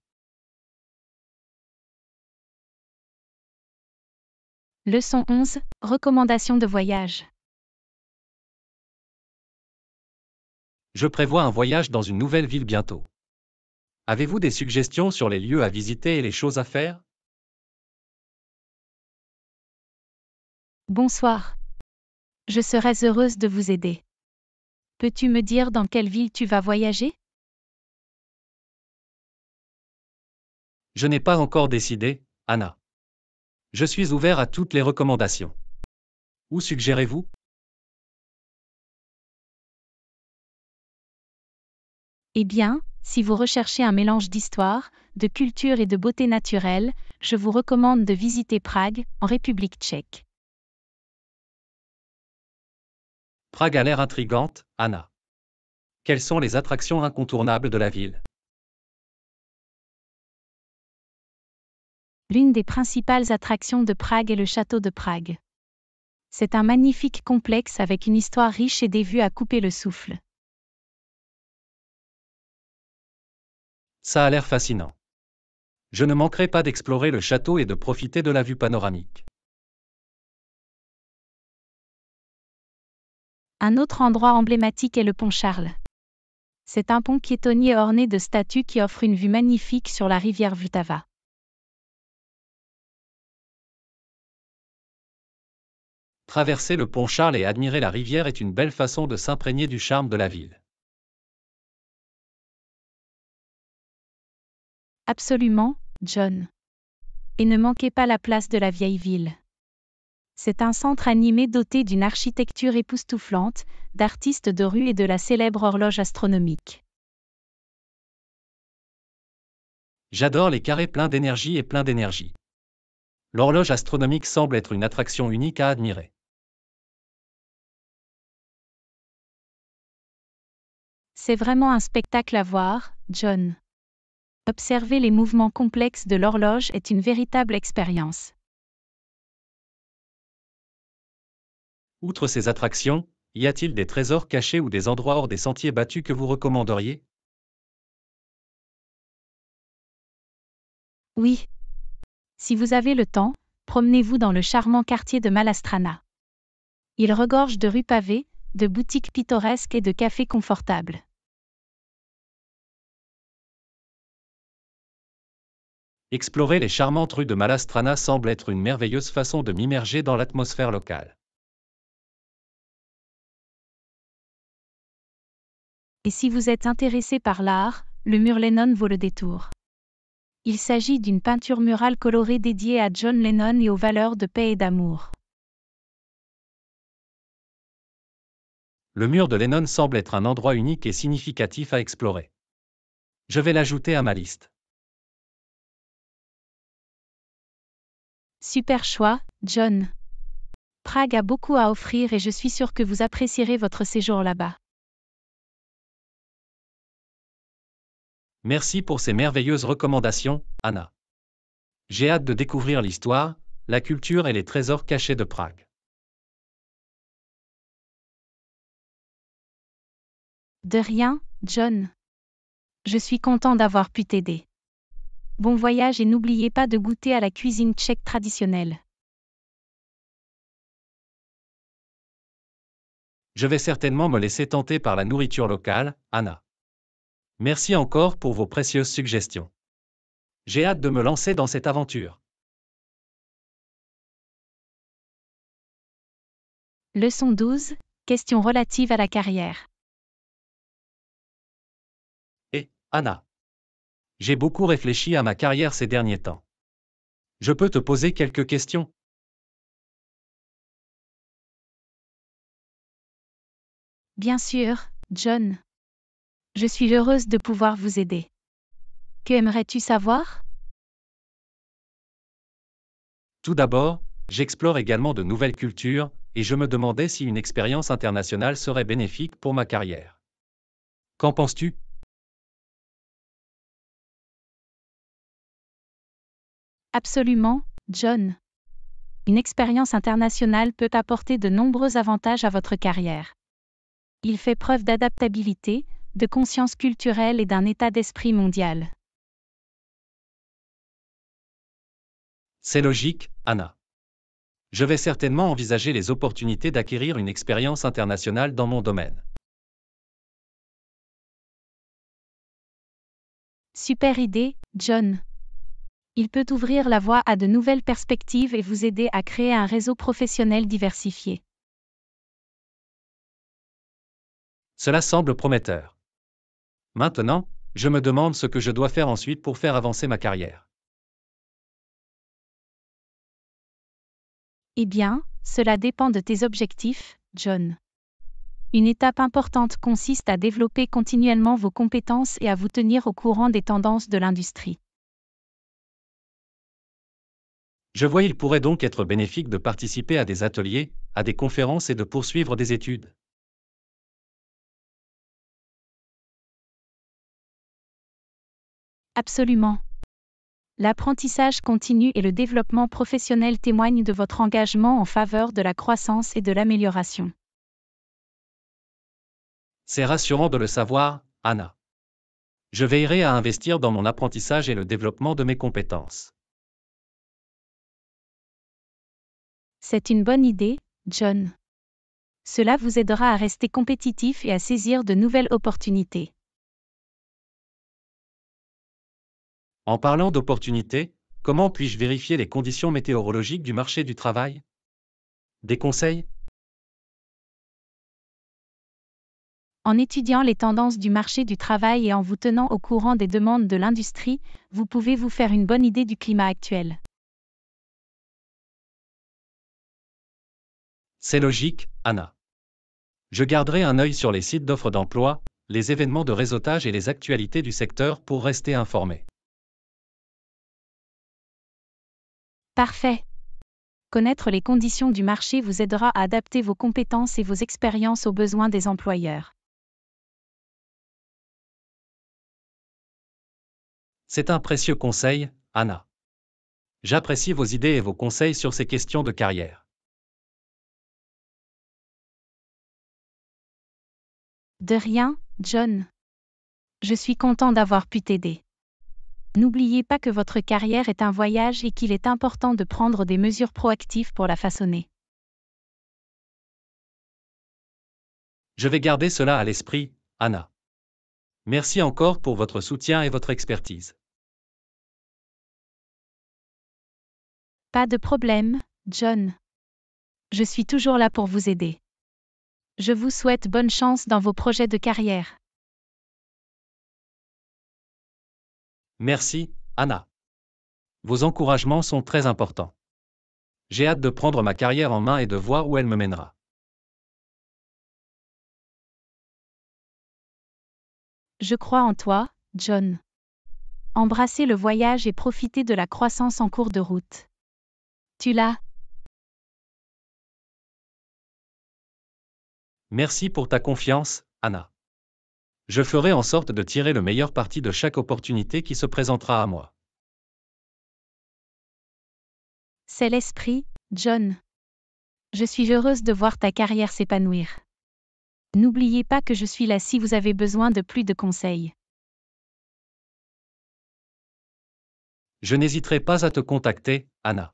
Leçon 11. Recommandations de voyage. Je prévois un voyage dans une nouvelle ville bientôt. Avez-vous des suggestions sur les lieux à visiter et les choses à faire Bonsoir. Je serais heureuse de vous aider. Peux-tu me dire dans quelle ville tu vas voyager Je n'ai pas encore décidé, Anna. Je suis ouvert à toutes les recommandations. Où suggérez-vous Eh bien, si vous recherchez un mélange d'histoire, de culture et de beauté naturelle, je vous recommande de visiter Prague, en République tchèque. Prague a l'air intrigante, Anna. Quelles sont les attractions incontournables de la ville L'une des principales attractions de Prague est le château de Prague. C'est un magnifique complexe avec une histoire riche et des vues à couper le souffle. Ça a l'air fascinant. Je ne manquerai pas d'explorer le château et de profiter de la vue panoramique. Un autre endroit emblématique est le pont Charles. C'est un pont piétonnier orné de statues qui offre une vue magnifique sur la rivière Vutava. Traverser le pont Charles et admirer la rivière est une belle façon de s'imprégner du charme de la ville. Absolument, John. Et ne manquez pas la place de la vieille ville. C'est un centre animé doté d'une architecture époustouflante, d'artistes de rue et de la célèbre horloge astronomique. J'adore les carrés pleins d'énergie et pleins d'énergie. L'horloge astronomique semble être une attraction unique à admirer. C'est vraiment un spectacle à voir, John observer les mouvements complexes de l'horloge est une véritable expérience. Outre ces attractions, y a-t-il des trésors cachés ou des endroits hors des sentiers battus que vous recommanderiez Oui. Si vous avez le temps, promenez-vous dans le charmant quartier de Malastrana. Il regorge de rues pavées, de boutiques pittoresques et de cafés confortables. Explorer les charmantes rues de Malastrana semble être une merveilleuse façon de m'immerger dans l'atmosphère locale. Et si vous êtes intéressé par l'art, le mur Lennon vaut le détour. Il s'agit d'une peinture murale colorée dédiée à John Lennon et aux valeurs de paix et d'amour. Le mur de Lennon semble être un endroit unique et significatif à explorer. Je vais l'ajouter à ma liste. Super choix, John. Prague a beaucoup à offrir et je suis sûre que vous apprécierez votre séjour là-bas. Merci pour ces merveilleuses recommandations, Anna. J'ai hâte de découvrir l'histoire, la culture et les trésors cachés de Prague. De rien, John. Je suis content d'avoir pu t'aider bon voyage et n'oubliez pas de goûter à la cuisine tchèque traditionnelle. Je vais certainement me laisser tenter par la nourriture locale, Anna. Merci encore pour vos précieuses suggestions. J'ai hâte de me lancer dans cette aventure. Leçon 12. Question relative à la carrière. Et, Anna, j'ai beaucoup réfléchi à ma carrière ces derniers temps. Je peux te poser quelques questions Bien sûr, John. Je suis heureuse de pouvoir vous aider. Que aimerais-tu savoir Tout d'abord, j'explore également de nouvelles cultures, et je me demandais si une expérience internationale serait bénéfique pour ma carrière. Qu'en penses-tu Absolument, John. Une expérience internationale peut apporter de nombreux avantages à votre carrière. Il fait preuve d'adaptabilité, de conscience culturelle et d'un état d'esprit mondial. C'est logique, Anna. Je vais certainement envisager les opportunités d'acquérir une expérience internationale dans mon domaine. Super idée, John il peut ouvrir la voie à de nouvelles perspectives et vous aider à créer un réseau professionnel diversifié. Cela semble prometteur. Maintenant, je me demande ce que je dois faire ensuite pour faire avancer ma carrière. Eh bien, cela dépend de tes objectifs, John. Une étape importante consiste à développer continuellement vos compétences et à vous tenir au courant des tendances de l'industrie. Je vois il pourrait donc être bénéfique de participer à des ateliers, à des conférences et de poursuivre des études. Absolument. L'apprentissage continu et le développement professionnel témoignent de votre engagement en faveur de la croissance et de l'amélioration. C'est rassurant de le savoir, Anna. Je veillerai à investir dans mon apprentissage et le développement de mes compétences. C'est une bonne idée, John. Cela vous aidera à rester compétitif et à saisir de nouvelles opportunités. En parlant d'opportunités, comment puis-je vérifier les conditions météorologiques du marché du travail Des conseils En étudiant les tendances du marché du travail et en vous tenant au courant des demandes de l'industrie, vous pouvez vous faire une bonne idée du climat actuel. C'est logique, Anna. Je garderai un œil sur les sites d'offres d'emploi, les événements de réseautage et les actualités du secteur pour rester informé. Parfait. Connaître les conditions du marché vous aidera à adapter vos compétences et vos expériences aux besoins des employeurs. C'est un précieux conseil, Anna. J'apprécie vos idées et vos conseils sur ces questions de carrière. De rien, John. Je suis content d'avoir pu t'aider. N'oubliez pas que votre carrière est un voyage et qu'il est important de prendre des mesures proactives pour la façonner. Je vais garder cela à l'esprit, Anna. Merci encore pour votre soutien et votre expertise. Pas de problème, John. Je suis toujours là pour vous aider. Je vous souhaite bonne chance dans vos projets de carrière. Merci, Anna. Vos encouragements sont très importants. J'ai hâte de prendre ma carrière en main et de voir où elle me mènera. Je crois en toi, John. Embrassez le voyage et profitez de la croissance en cours de route. Tu l'as. Merci pour ta confiance, Anna. Je ferai en sorte de tirer le meilleur parti de chaque opportunité qui se présentera à moi. C'est l'esprit, John. Je suis heureuse de voir ta carrière s'épanouir. N'oubliez pas que je suis là si vous avez besoin de plus de conseils. Je n'hésiterai pas à te contacter, Anna.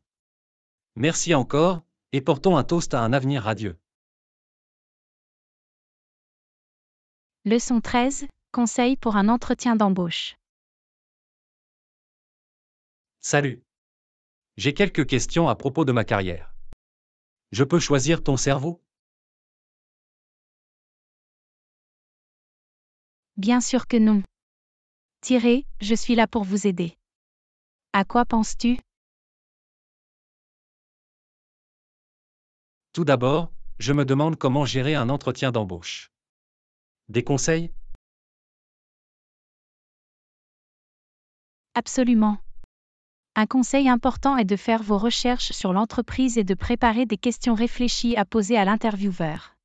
Merci encore, et portons un toast à un avenir radieux. Leçon 13. Conseil pour un entretien d'embauche. Salut. J'ai quelques questions à propos de ma carrière. Je peux choisir ton cerveau Bien sûr que non. Tirez, je suis là pour vous aider. À quoi penses-tu Tout d'abord, je me demande comment gérer un entretien d'embauche. Des conseils Absolument. Un conseil important est de faire vos recherches sur l'entreprise et de préparer des questions réfléchies à poser à l'intervieweur.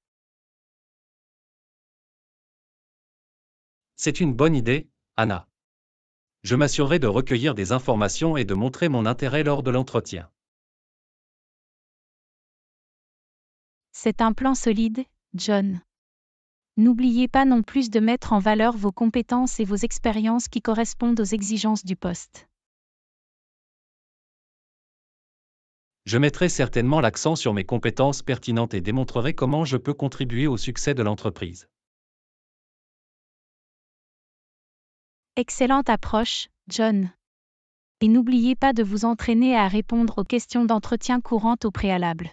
C'est une bonne idée, Anna. Je m'assurerai de recueillir des informations et de montrer mon intérêt lors de l'entretien. C'est un plan solide, John. N'oubliez pas non plus de mettre en valeur vos compétences et vos expériences qui correspondent aux exigences du poste. Je mettrai certainement l'accent sur mes compétences pertinentes et démontrerai comment je peux contribuer au succès de l'entreprise. Excellente approche, John. Et n'oubliez pas de vous entraîner à répondre aux questions d'entretien courantes au préalable.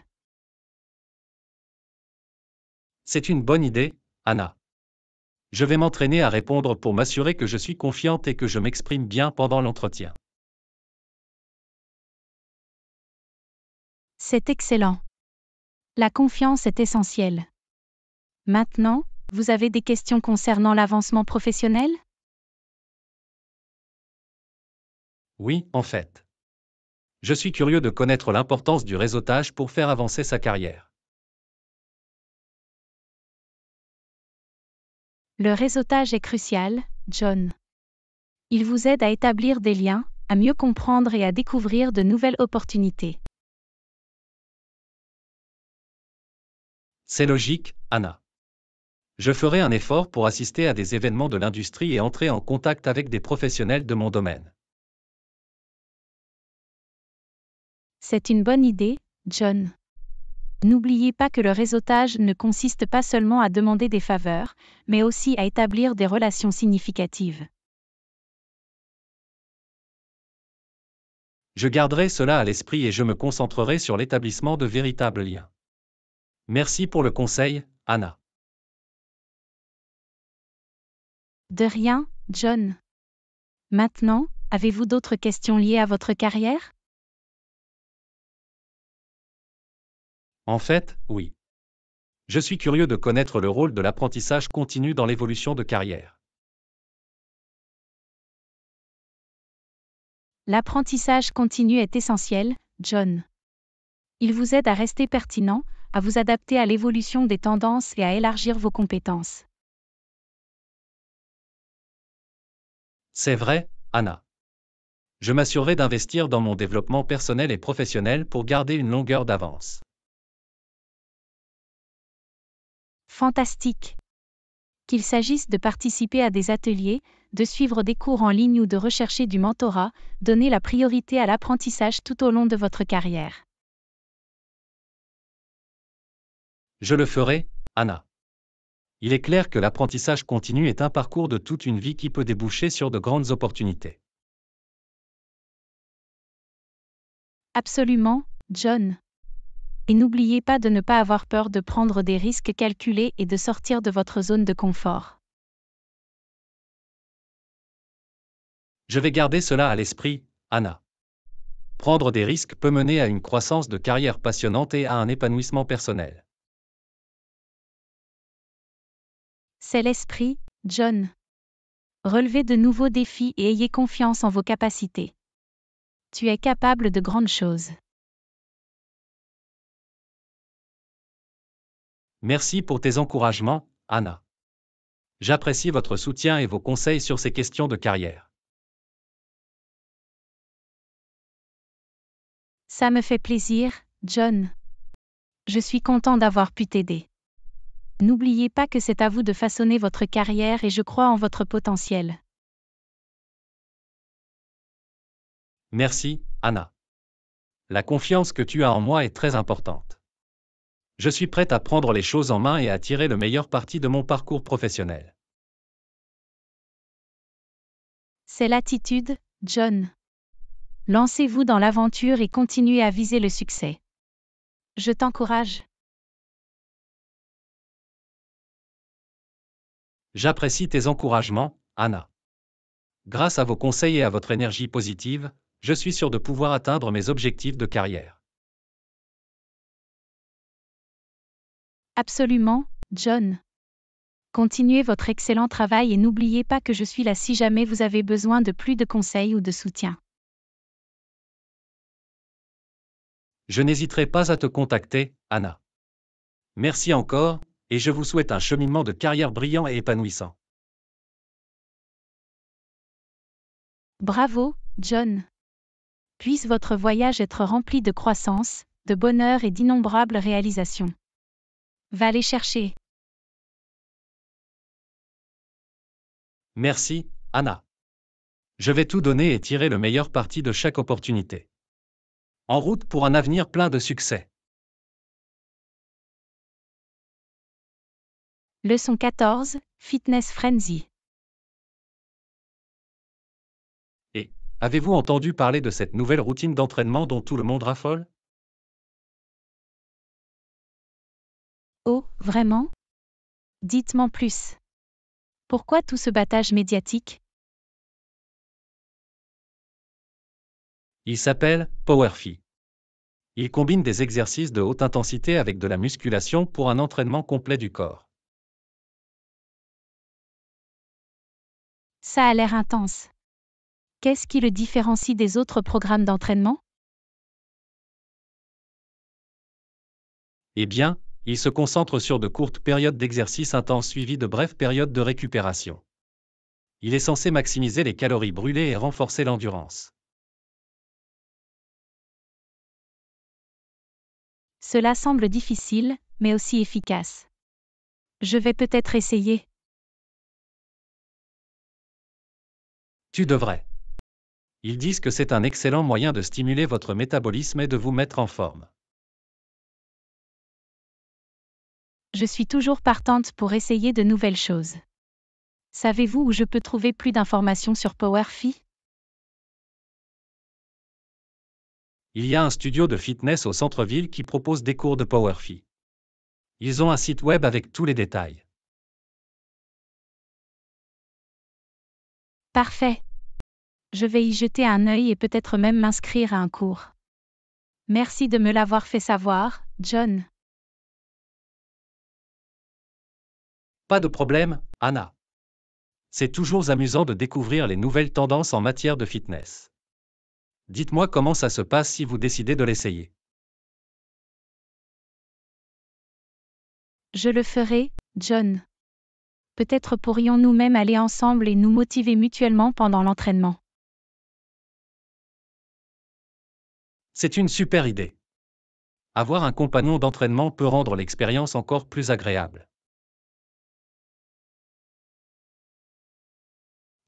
C'est une bonne idée, Anna. Je vais m'entraîner à répondre pour m'assurer que je suis confiante et que je m'exprime bien pendant l'entretien. C'est excellent. La confiance est essentielle. Maintenant, vous avez des questions concernant l'avancement professionnel Oui, en fait. Je suis curieux de connaître l'importance du réseautage pour faire avancer sa carrière. Le réseautage est crucial, John. Il vous aide à établir des liens, à mieux comprendre et à découvrir de nouvelles opportunités. C'est logique, Anna. Je ferai un effort pour assister à des événements de l'industrie et entrer en contact avec des professionnels de mon domaine. C'est une bonne idée, John. N'oubliez pas que le réseautage ne consiste pas seulement à demander des faveurs, mais aussi à établir des relations significatives. Je garderai cela à l'esprit et je me concentrerai sur l'établissement de véritables liens. Merci pour le conseil, Anna. De rien, John. Maintenant, avez-vous d'autres questions liées à votre carrière En fait, oui. Je suis curieux de connaître le rôle de l'apprentissage continu dans l'évolution de carrière. L'apprentissage continu est essentiel, John. Il vous aide à rester pertinent, à vous adapter à l'évolution des tendances et à élargir vos compétences. C'est vrai, Anna. Je m'assurerai d'investir dans mon développement personnel et professionnel pour garder une longueur d'avance. Fantastique. Qu'il s'agisse de participer à des ateliers, de suivre des cours en ligne ou de rechercher du mentorat, donnez la priorité à l'apprentissage tout au long de votre carrière. Je le ferai, Anna. Il est clair que l'apprentissage continu est un parcours de toute une vie qui peut déboucher sur de grandes opportunités. Absolument, John et n'oubliez pas de ne pas avoir peur de prendre des risques calculés et de sortir de votre zone de confort. Je vais garder cela à l'esprit, Anna. Prendre des risques peut mener à une croissance de carrière passionnante et à un épanouissement personnel. C'est l'esprit, John. Relevez de nouveaux défis et ayez confiance en vos capacités. Tu es capable de grandes choses. Merci pour tes encouragements, Anna. J'apprécie votre soutien et vos conseils sur ces questions de carrière. Ça me fait plaisir, John. Je suis content d'avoir pu t'aider. N'oubliez pas que c'est à vous de façonner votre carrière et je crois en votre potentiel. Merci, Anna. La confiance que tu as en moi est très importante je suis prête à prendre les choses en main et à tirer le meilleur parti de mon parcours professionnel. C'est l'attitude, John. Lancez-vous dans l'aventure et continuez à viser le succès. Je t'encourage. J'apprécie tes encouragements, Anna. Grâce à vos conseils et à votre énergie positive, je suis sûr de pouvoir atteindre mes objectifs de carrière. Absolument, John. Continuez votre excellent travail et n'oubliez pas que je suis là si jamais vous avez besoin de plus de conseils ou de soutien. Je n'hésiterai pas à te contacter, Anna. Merci encore, et je vous souhaite un cheminement de carrière brillant et épanouissant. Bravo, John. Puisse votre voyage être rempli de croissance, de bonheur et d'innombrables réalisations. Va les chercher. Merci, Anna. Je vais tout donner et tirer le meilleur parti de chaque opportunité. En route pour un avenir plein de succès. Leçon 14, Fitness Frenzy. Et, avez-vous entendu parler de cette nouvelle routine d'entraînement dont tout le monde raffole Oh, vraiment Dites-m'en plus. Pourquoi tout ce battage médiatique Il s'appelle PowerFi. Il combine des exercices de haute intensité avec de la musculation pour un entraînement complet du corps. Ça a l'air intense. Qu'est-ce qui le différencie des autres programmes d'entraînement Eh bien, il se concentre sur de courtes périodes d'exercice intense suivies de brèves périodes de récupération. Il est censé maximiser les calories brûlées et renforcer l'endurance. Cela semble difficile, mais aussi efficace. Je vais peut-être essayer. Tu devrais. Ils disent que c'est un excellent moyen de stimuler votre métabolisme et de vous mettre en forme. je suis toujours partante pour essayer de nouvelles choses. Savez-vous où je peux trouver plus d'informations sur PowerFi Il y a un studio de fitness au centre-ville qui propose des cours de PowerFi. Ils ont un site web avec tous les détails. Parfait. Je vais y jeter un œil et peut-être même m'inscrire à un cours. Merci de me l'avoir fait savoir, John. Pas de problème, Anna. C'est toujours amusant de découvrir les nouvelles tendances en matière de fitness. Dites-moi comment ça se passe si vous décidez de l'essayer. Je le ferai, John. Peut-être pourrions-nous même aller ensemble et nous motiver mutuellement pendant l'entraînement. C'est une super idée. Avoir un compagnon d'entraînement peut rendre l'expérience encore plus agréable.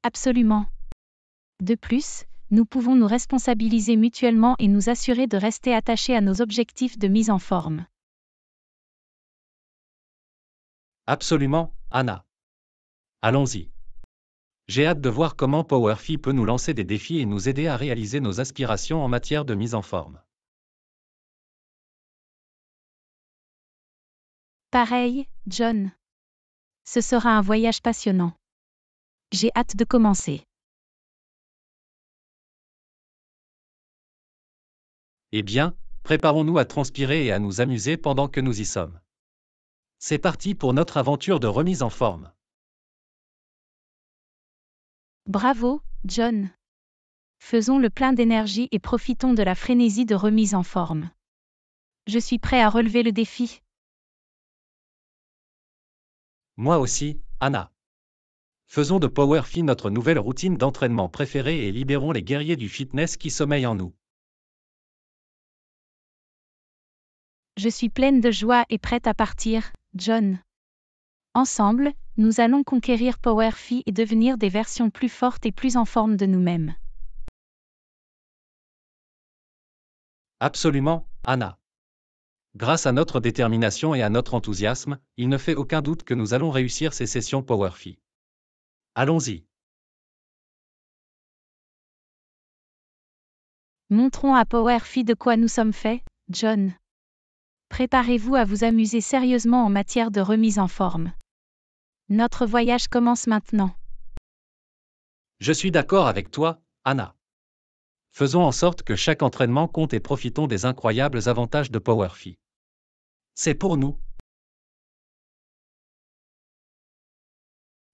Absolument. De plus, nous pouvons nous responsabiliser mutuellement et nous assurer de rester attachés à nos objectifs de mise en forme. Absolument, Anna. Allons-y. J'ai hâte de voir comment PowerFi peut nous lancer des défis et nous aider à réaliser nos aspirations en matière de mise en forme. Pareil, John. Ce sera un voyage passionnant. J'ai hâte de commencer. Eh bien, préparons-nous à transpirer et à nous amuser pendant que nous y sommes. C'est parti pour notre aventure de remise en forme. Bravo, John. Faisons le plein d'énergie et profitons de la frénésie de remise en forme. Je suis prêt à relever le défi. Moi aussi, Anna. Faisons de Powerfi notre nouvelle routine d'entraînement préférée et libérons les guerriers du fitness qui sommeillent en nous. Je suis pleine de joie et prête à partir, John. Ensemble, nous allons conquérir Powerfi et devenir des versions plus fortes et plus en forme de nous-mêmes. Absolument, Anna. Grâce à notre détermination et à notre enthousiasme, il ne fait aucun doute que nous allons réussir ces sessions Powerfi. Allons-y. Montrons à PowerFi de quoi nous sommes faits, John. Préparez-vous à vous amuser sérieusement en matière de remise en forme. Notre voyage commence maintenant. Je suis d'accord avec toi, Anna. Faisons en sorte que chaque entraînement compte et profitons des incroyables avantages de PowerFi. C'est pour nous.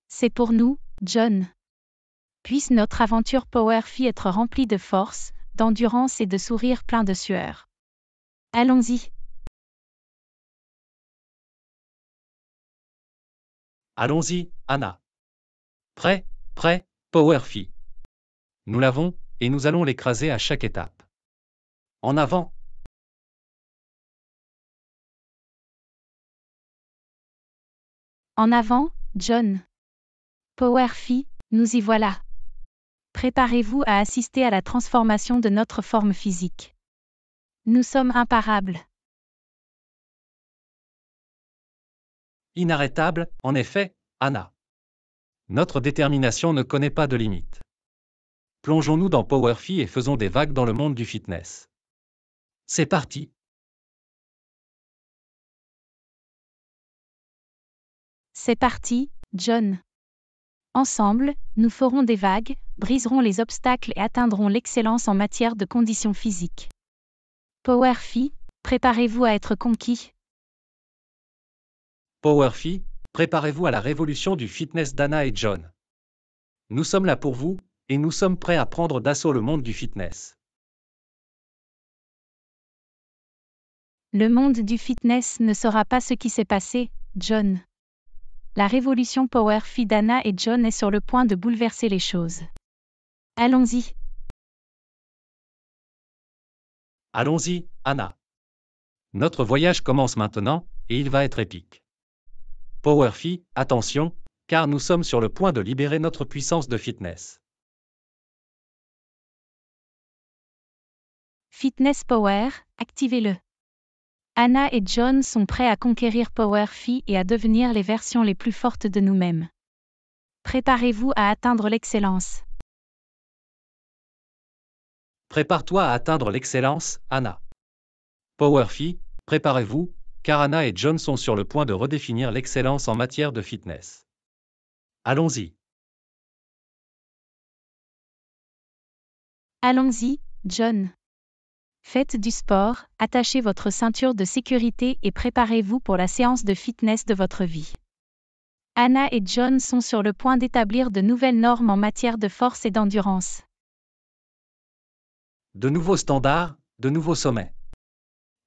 C'est pour nous, John. Puisse notre aventure Power être remplie de force, d'endurance et de sourires pleins de sueur. Allons-y. Allons-y, Anna. Prêt, prêt, Power Nous l'avons, et nous allons l'écraser à chaque étape. En avant. En avant, John. PowerFi, nous y voilà. Préparez-vous à assister à la transformation de notre forme physique. Nous sommes imparables. Inarrêtable, en effet, Anna. Notre détermination ne connaît pas de limite. Plongeons-nous dans PowerFi et faisons des vagues dans le monde du fitness. C'est parti. C'est parti, John. Ensemble, nous ferons des vagues, briserons les obstacles et atteindrons l'excellence en matière de conditions physiques. PowerFi, préparez-vous à être conquis. PowerFi, préparez-vous à la révolution du fitness d'Anna et John. Nous sommes là pour vous, et nous sommes prêts à prendre d'assaut le monde du fitness. Le monde du fitness ne sera pas ce qui s'est passé, John la révolution Power d'Anna et John est sur le point de bouleverser les choses. Allons-y. Allons-y, Anna. Notre voyage commence maintenant, et il va être épique. Power Fi, attention, car nous sommes sur le point de libérer notre puissance de fitness. Fitness Power, activez-le. Anna et John sont prêts à conquérir Power et à devenir les versions les plus fortes de nous-mêmes. Préparez-vous à atteindre l'excellence. Prépare-toi à atteindre l'excellence, Anna. Power préparez-vous, car Anna et John sont sur le point de redéfinir l'excellence en matière de fitness. Allons-y. Allons-y, John. Faites du sport, attachez votre ceinture de sécurité et préparez-vous pour la séance de fitness de votre vie. Anna et John sont sur le point d'établir de nouvelles normes en matière de force et d'endurance. De nouveaux standards, de nouveaux sommets.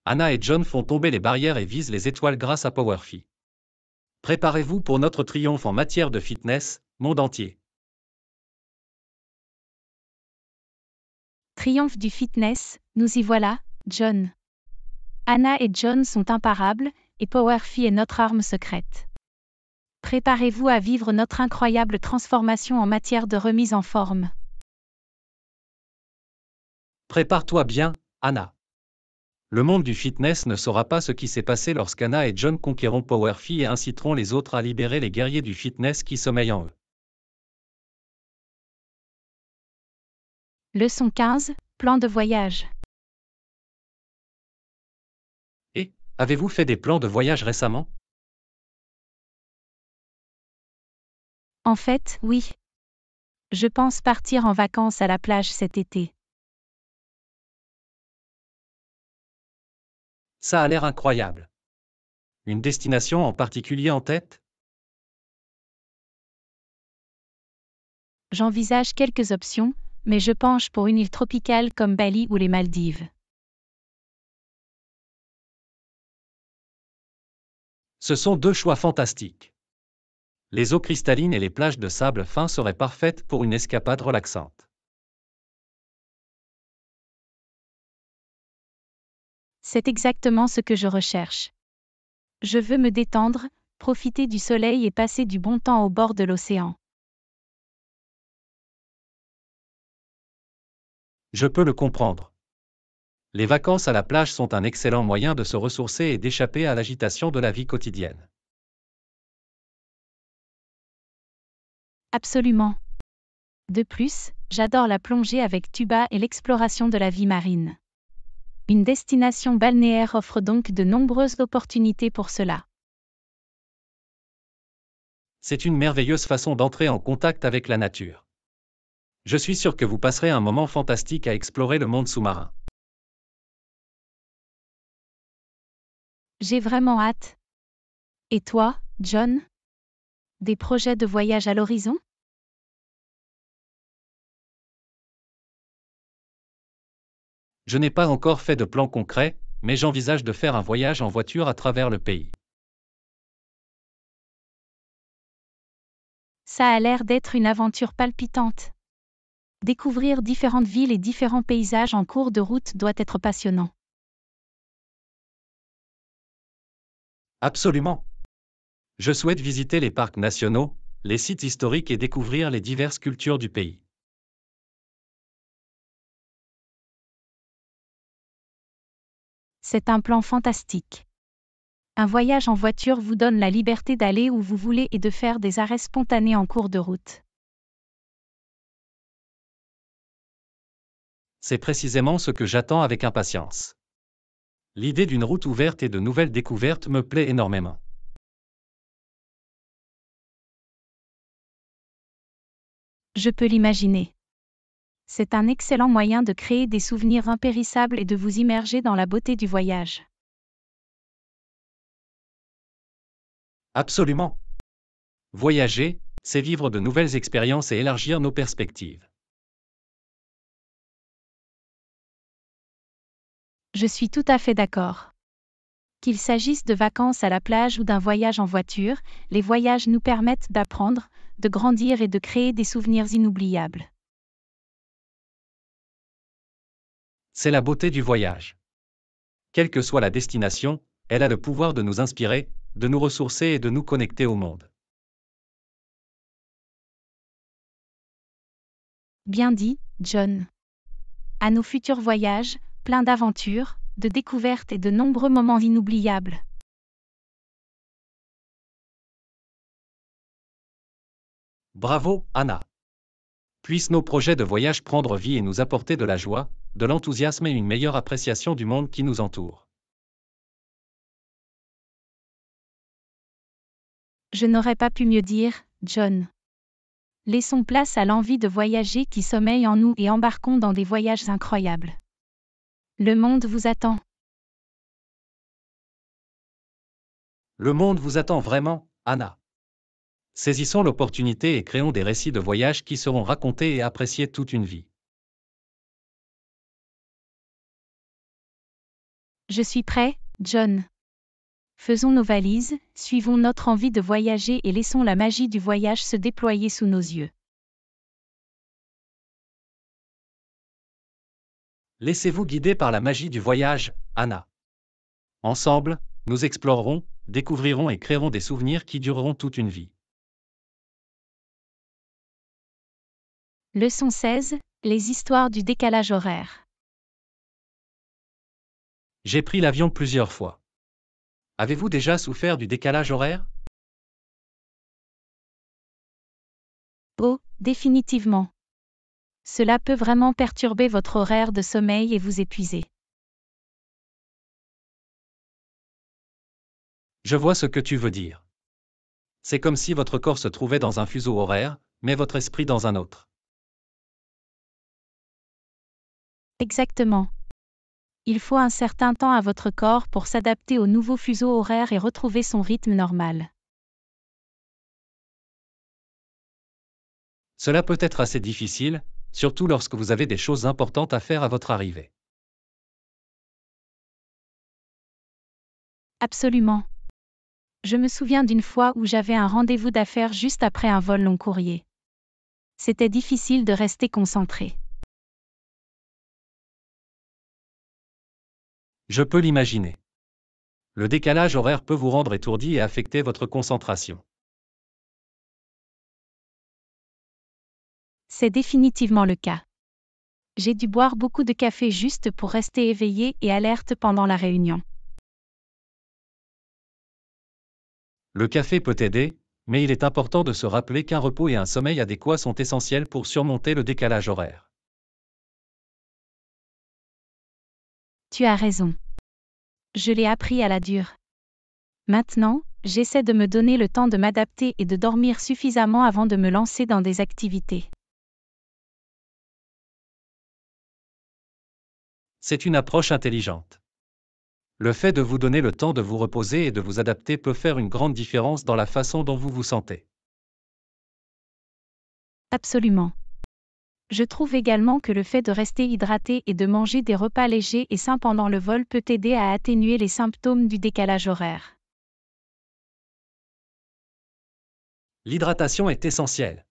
Anna et John font tomber les barrières et visent les étoiles grâce à PowerFi. Préparez-vous pour notre triomphe en matière de fitness, monde entier. Triomphe du fitness, nous y voilà, John. Anna et John sont imparables, et Powerfi est notre arme secrète. Préparez-vous à vivre notre incroyable transformation en matière de remise en forme. Prépare-toi bien, Anna. Le monde du fitness ne saura pas ce qui s'est passé lorsqu'Anna et John conquéront Powerfi et inciteront les autres à libérer les guerriers du fitness qui sommeillent en eux. Leçon 15, plan de voyage. Et, avez-vous fait des plans de voyage récemment En fait, oui. Je pense partir en vacances à la plage cet été. Ça a l'air incroyable. Une destination en particulier en tête J'envisage quelques options, mais je penche pour une île tropicale comme Bali ou les Maldives. Ce sont deux choix fantastiques. Les eaux cristallines et les plages de sable fin seraient parfaites pour une escapade relaxante. C'est exactement ce que je recherche. Je veux me détendre, profiter du soleil et passer du bon temps au bord de l'océan. Je peux le comprendre. Les vacances à la plage sont un excellent moyen de se ressourcer et d'échapper à l'agitation de la vie quotidienne. Absolument. De plus, j'adore la plongée avec tuba et l'exploration de la vie marine. Une destination balnéaire offre donc de nombreuses opportunités pour cela. C'est une merveilleuse façon d'entrer en contact avec la nature je suis sûr que vous passerez un moment fantastique à explorer le monde sous-marin. J'ai vraiment hâte. Et toi, John Des projets de voyage à l'horizon Je n'ai pas encore fait de plan concret, mais j'envisage de faire un voyage en voiture à travers le pays. Ça a l'air d'être une aventure palpitante. Découvrir différentes villes et différents paysages en cours de route doit être passionnant. Absolument. Je souhaite visiter les parcs nationaux, les sites historiques et découvrir les diverses cultures du pays. C'est un plan fantastique. Un voyage en voiture vous donne la liberté d'aller où vous voulez et de faire des arrêts spontanés en cours de route. C'est précisément ce que j'attends avec impatience. L'idée d'une route ouverte et de nouvelles découvertes me plaît énormément. Je peux l'imaginer. C'est un excellent moyen de créer des souvenirs impérissables et de vous immerger dans la beauté du voyage. Absolument. Voyager, c'est vivre de nouvelles expériences et élargir nos perspectives. Je suis tout à fait d'accord. Qu'il s'agisse de vacances à la plage ou d'un voyage en voiture, les voyages nous permettent d'apprendre, de grandir et de créer des souvenirs inoubliables. C'est la beauté du voyage. Quelle que soit la destination, elle a le pouvoir de nous inspirer, de nous ressourcer et de nous connecter au monde. Bien dit, John. À nos futurs voyages, plein d'aventures, de découvertes et de nombreux moments inoubliables. Bravo, Anna. Puissent nos projets de voyage prendre vie et nous apporter de la joie, de l'enthousiasme et une meilleure appréciation du monde qui nous entoure. Je n'aurais pas pu mieux dire, John. Laissons place à l'envie de voyager qui sommeille en nous et embarquons dans des voyages incroyables. Le monde vous attend. Le monde vous attend vraiment, Anna. Saisissons l'opportunité et créons des récits de voyage qui seront racontés et appréciés toute une vie. Je suis prêt, John. Faisons nos valises, suivons notre envie de voyager et laissons la magie du voyage se déployer sous nos yeux. Laissez-vous guider par la magie du voyage, Anna. Ensemble, nous explorerons, découvrirons et créerons des souvenirs qui dureront toute une vie. Leçon 16. Les histoires du décalage horaire. J'ai pris l'avion plusieurs fois. Avez-vous déjà souffert du décalage horaire Oh, définitivement. Cela peut vraiment perturber votre horaire de sommeil et vous épuiser. Je vois ce que tu veux dire. C'est comme si votre corps se trouvait dans un fuseau horaire, mais votre esprit dans un autre. Exactement. Il faut un certain temps à votre corps pour s'adapter au nouveau fuseau horaire et retrouver son rythme normal. Cela peut être assez difficile, surtout lorsque vous avez des choses importantes à faire à votre arrivée. Absolument. Je me souviens d'une fois où j'avais un rendez-vous d'affaires juste après un vol long courrier. C'était difficile de rester concentré. Je peux l'imaginer. Le décalage horaire peut vous rendre étourdi et affecter votre concentration. C'est définitivement le cas. J'ai dû boire beaucoup de café juste pour rester éveillé et alerte pendant la réunion. Le café peut aider, mais il est important de se rappeler qu'un repos et un sommeil adéquats sont essentiels pour surmonter le décalage horaire. Tu as raison. Je l'ai appris à la dure. Maintenant, j'essaie de me donner le temps de m'adapter et de dormir suffisamment avant de me lancer dans des activités. C'est une approche intelligente. Le fait de vous donner le temps de vous reposer et de vous adapter peut faire une grande différence dans la façon dont vous vous sentez. Absolument. Je trouve également que le fait de rester hydraté et de manger des repas légers et sains pendant le vol peut aider à atténuer les symptômes du décalage horaire. L'hydratation est essentielle.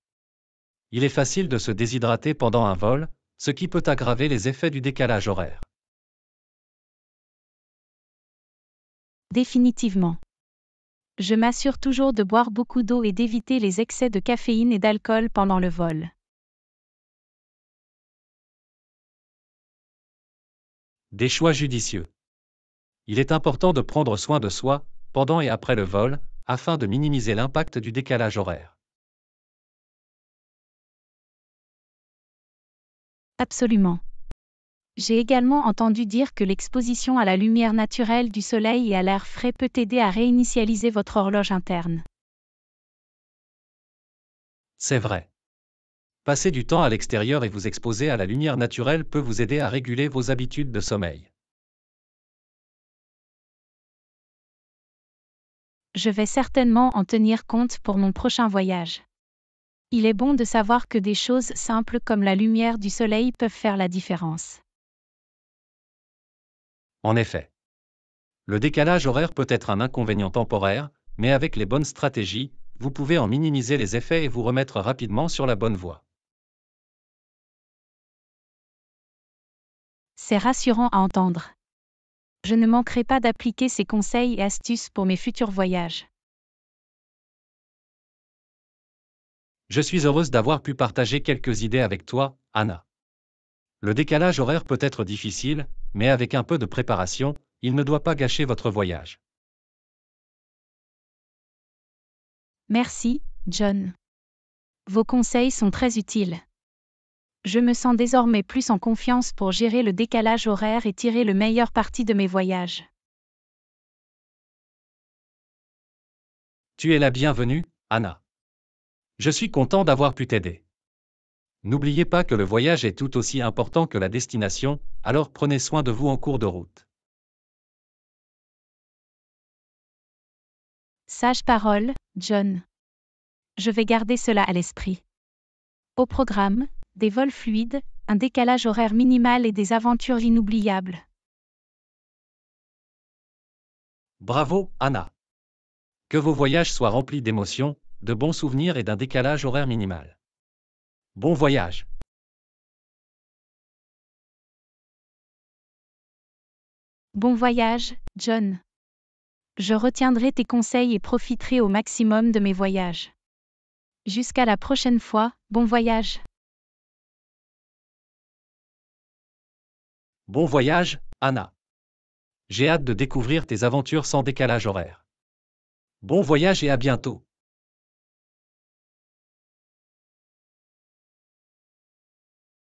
Il est facile de se déshydrater pendant un vol, ce qui peut aggraver les effets du décalage horaire. Définitivement. Je m'assure toujours de boire beaucoup d'eau et d'éviter les excès de caféine et d'alcool pendant le vol. Des choix judicieux. Il est important de prendre soin de soi, pendant et après le vol, afin de minimiser l'impact du décalage horaire. Absolument. J'ai également entendu dire que l'exposition à la lumière naturelle du soleil et à l'air frais peut aider à réinitialiser votre horloge interne. C'est vrai. Passer du temps à l'extérieur et vous exposer à la lumière naturelle peut vous aider à réguler vos habitudes de sommeil. Je vais certainement en tenir compte pour mon prochain voyage. Il est bon de savoir que des choses simples comme la lumière du soleil peuvent faire la différence. En effet, le décalage horaire peut être un inconvénient temporaire, mais avec les bonnes stratégies, vous pouvez en minimiser les effets et vous remettre rapidement sur la bonne voie. C'est rassurant à entendre. Je ne manquerai pas d'appliquer ces conseils et astuces pour mes futurs voyages. Je suis heureuse d'avoir pu partager quelques idées avec toi, Anna. Le décalage horaire peut être difficile, mais avec un peu de préparation, il ne doit pas gâcher votre voyage. Merci, John. Vos conseils sont très utiles. Je me sens désormais plus en confiance pour gérer le décalage horaire et tirer le meilleur parti de mes voyages. Tu es la bienvenue, Anna. Je suis content d'avoir pu t'aider. N'oubliez pas que le voyage est tout aussi important que la destination, alors prenez soin de vous en cours de route. Sage parole, John. Je vais garder cela à l'esprit. Au programme, des vols fluides, un décalage horaire minimal et des aventures inoubliables. Bravo, Anna. Que vos voyages soient remplis d'émotions, de bons souvenirs et d'un décalage horaire minimal. Bon voyage Bon voyage, John. Je retiendrai tes conseils et profiterai au maximum de mes voyages. Jusqu'à la prochaine fois, bon voyage. Bon voyage, Anna. J'ai hâte de découvrir tes aventures sans décalage horaire. Bon voyage et à bientôt.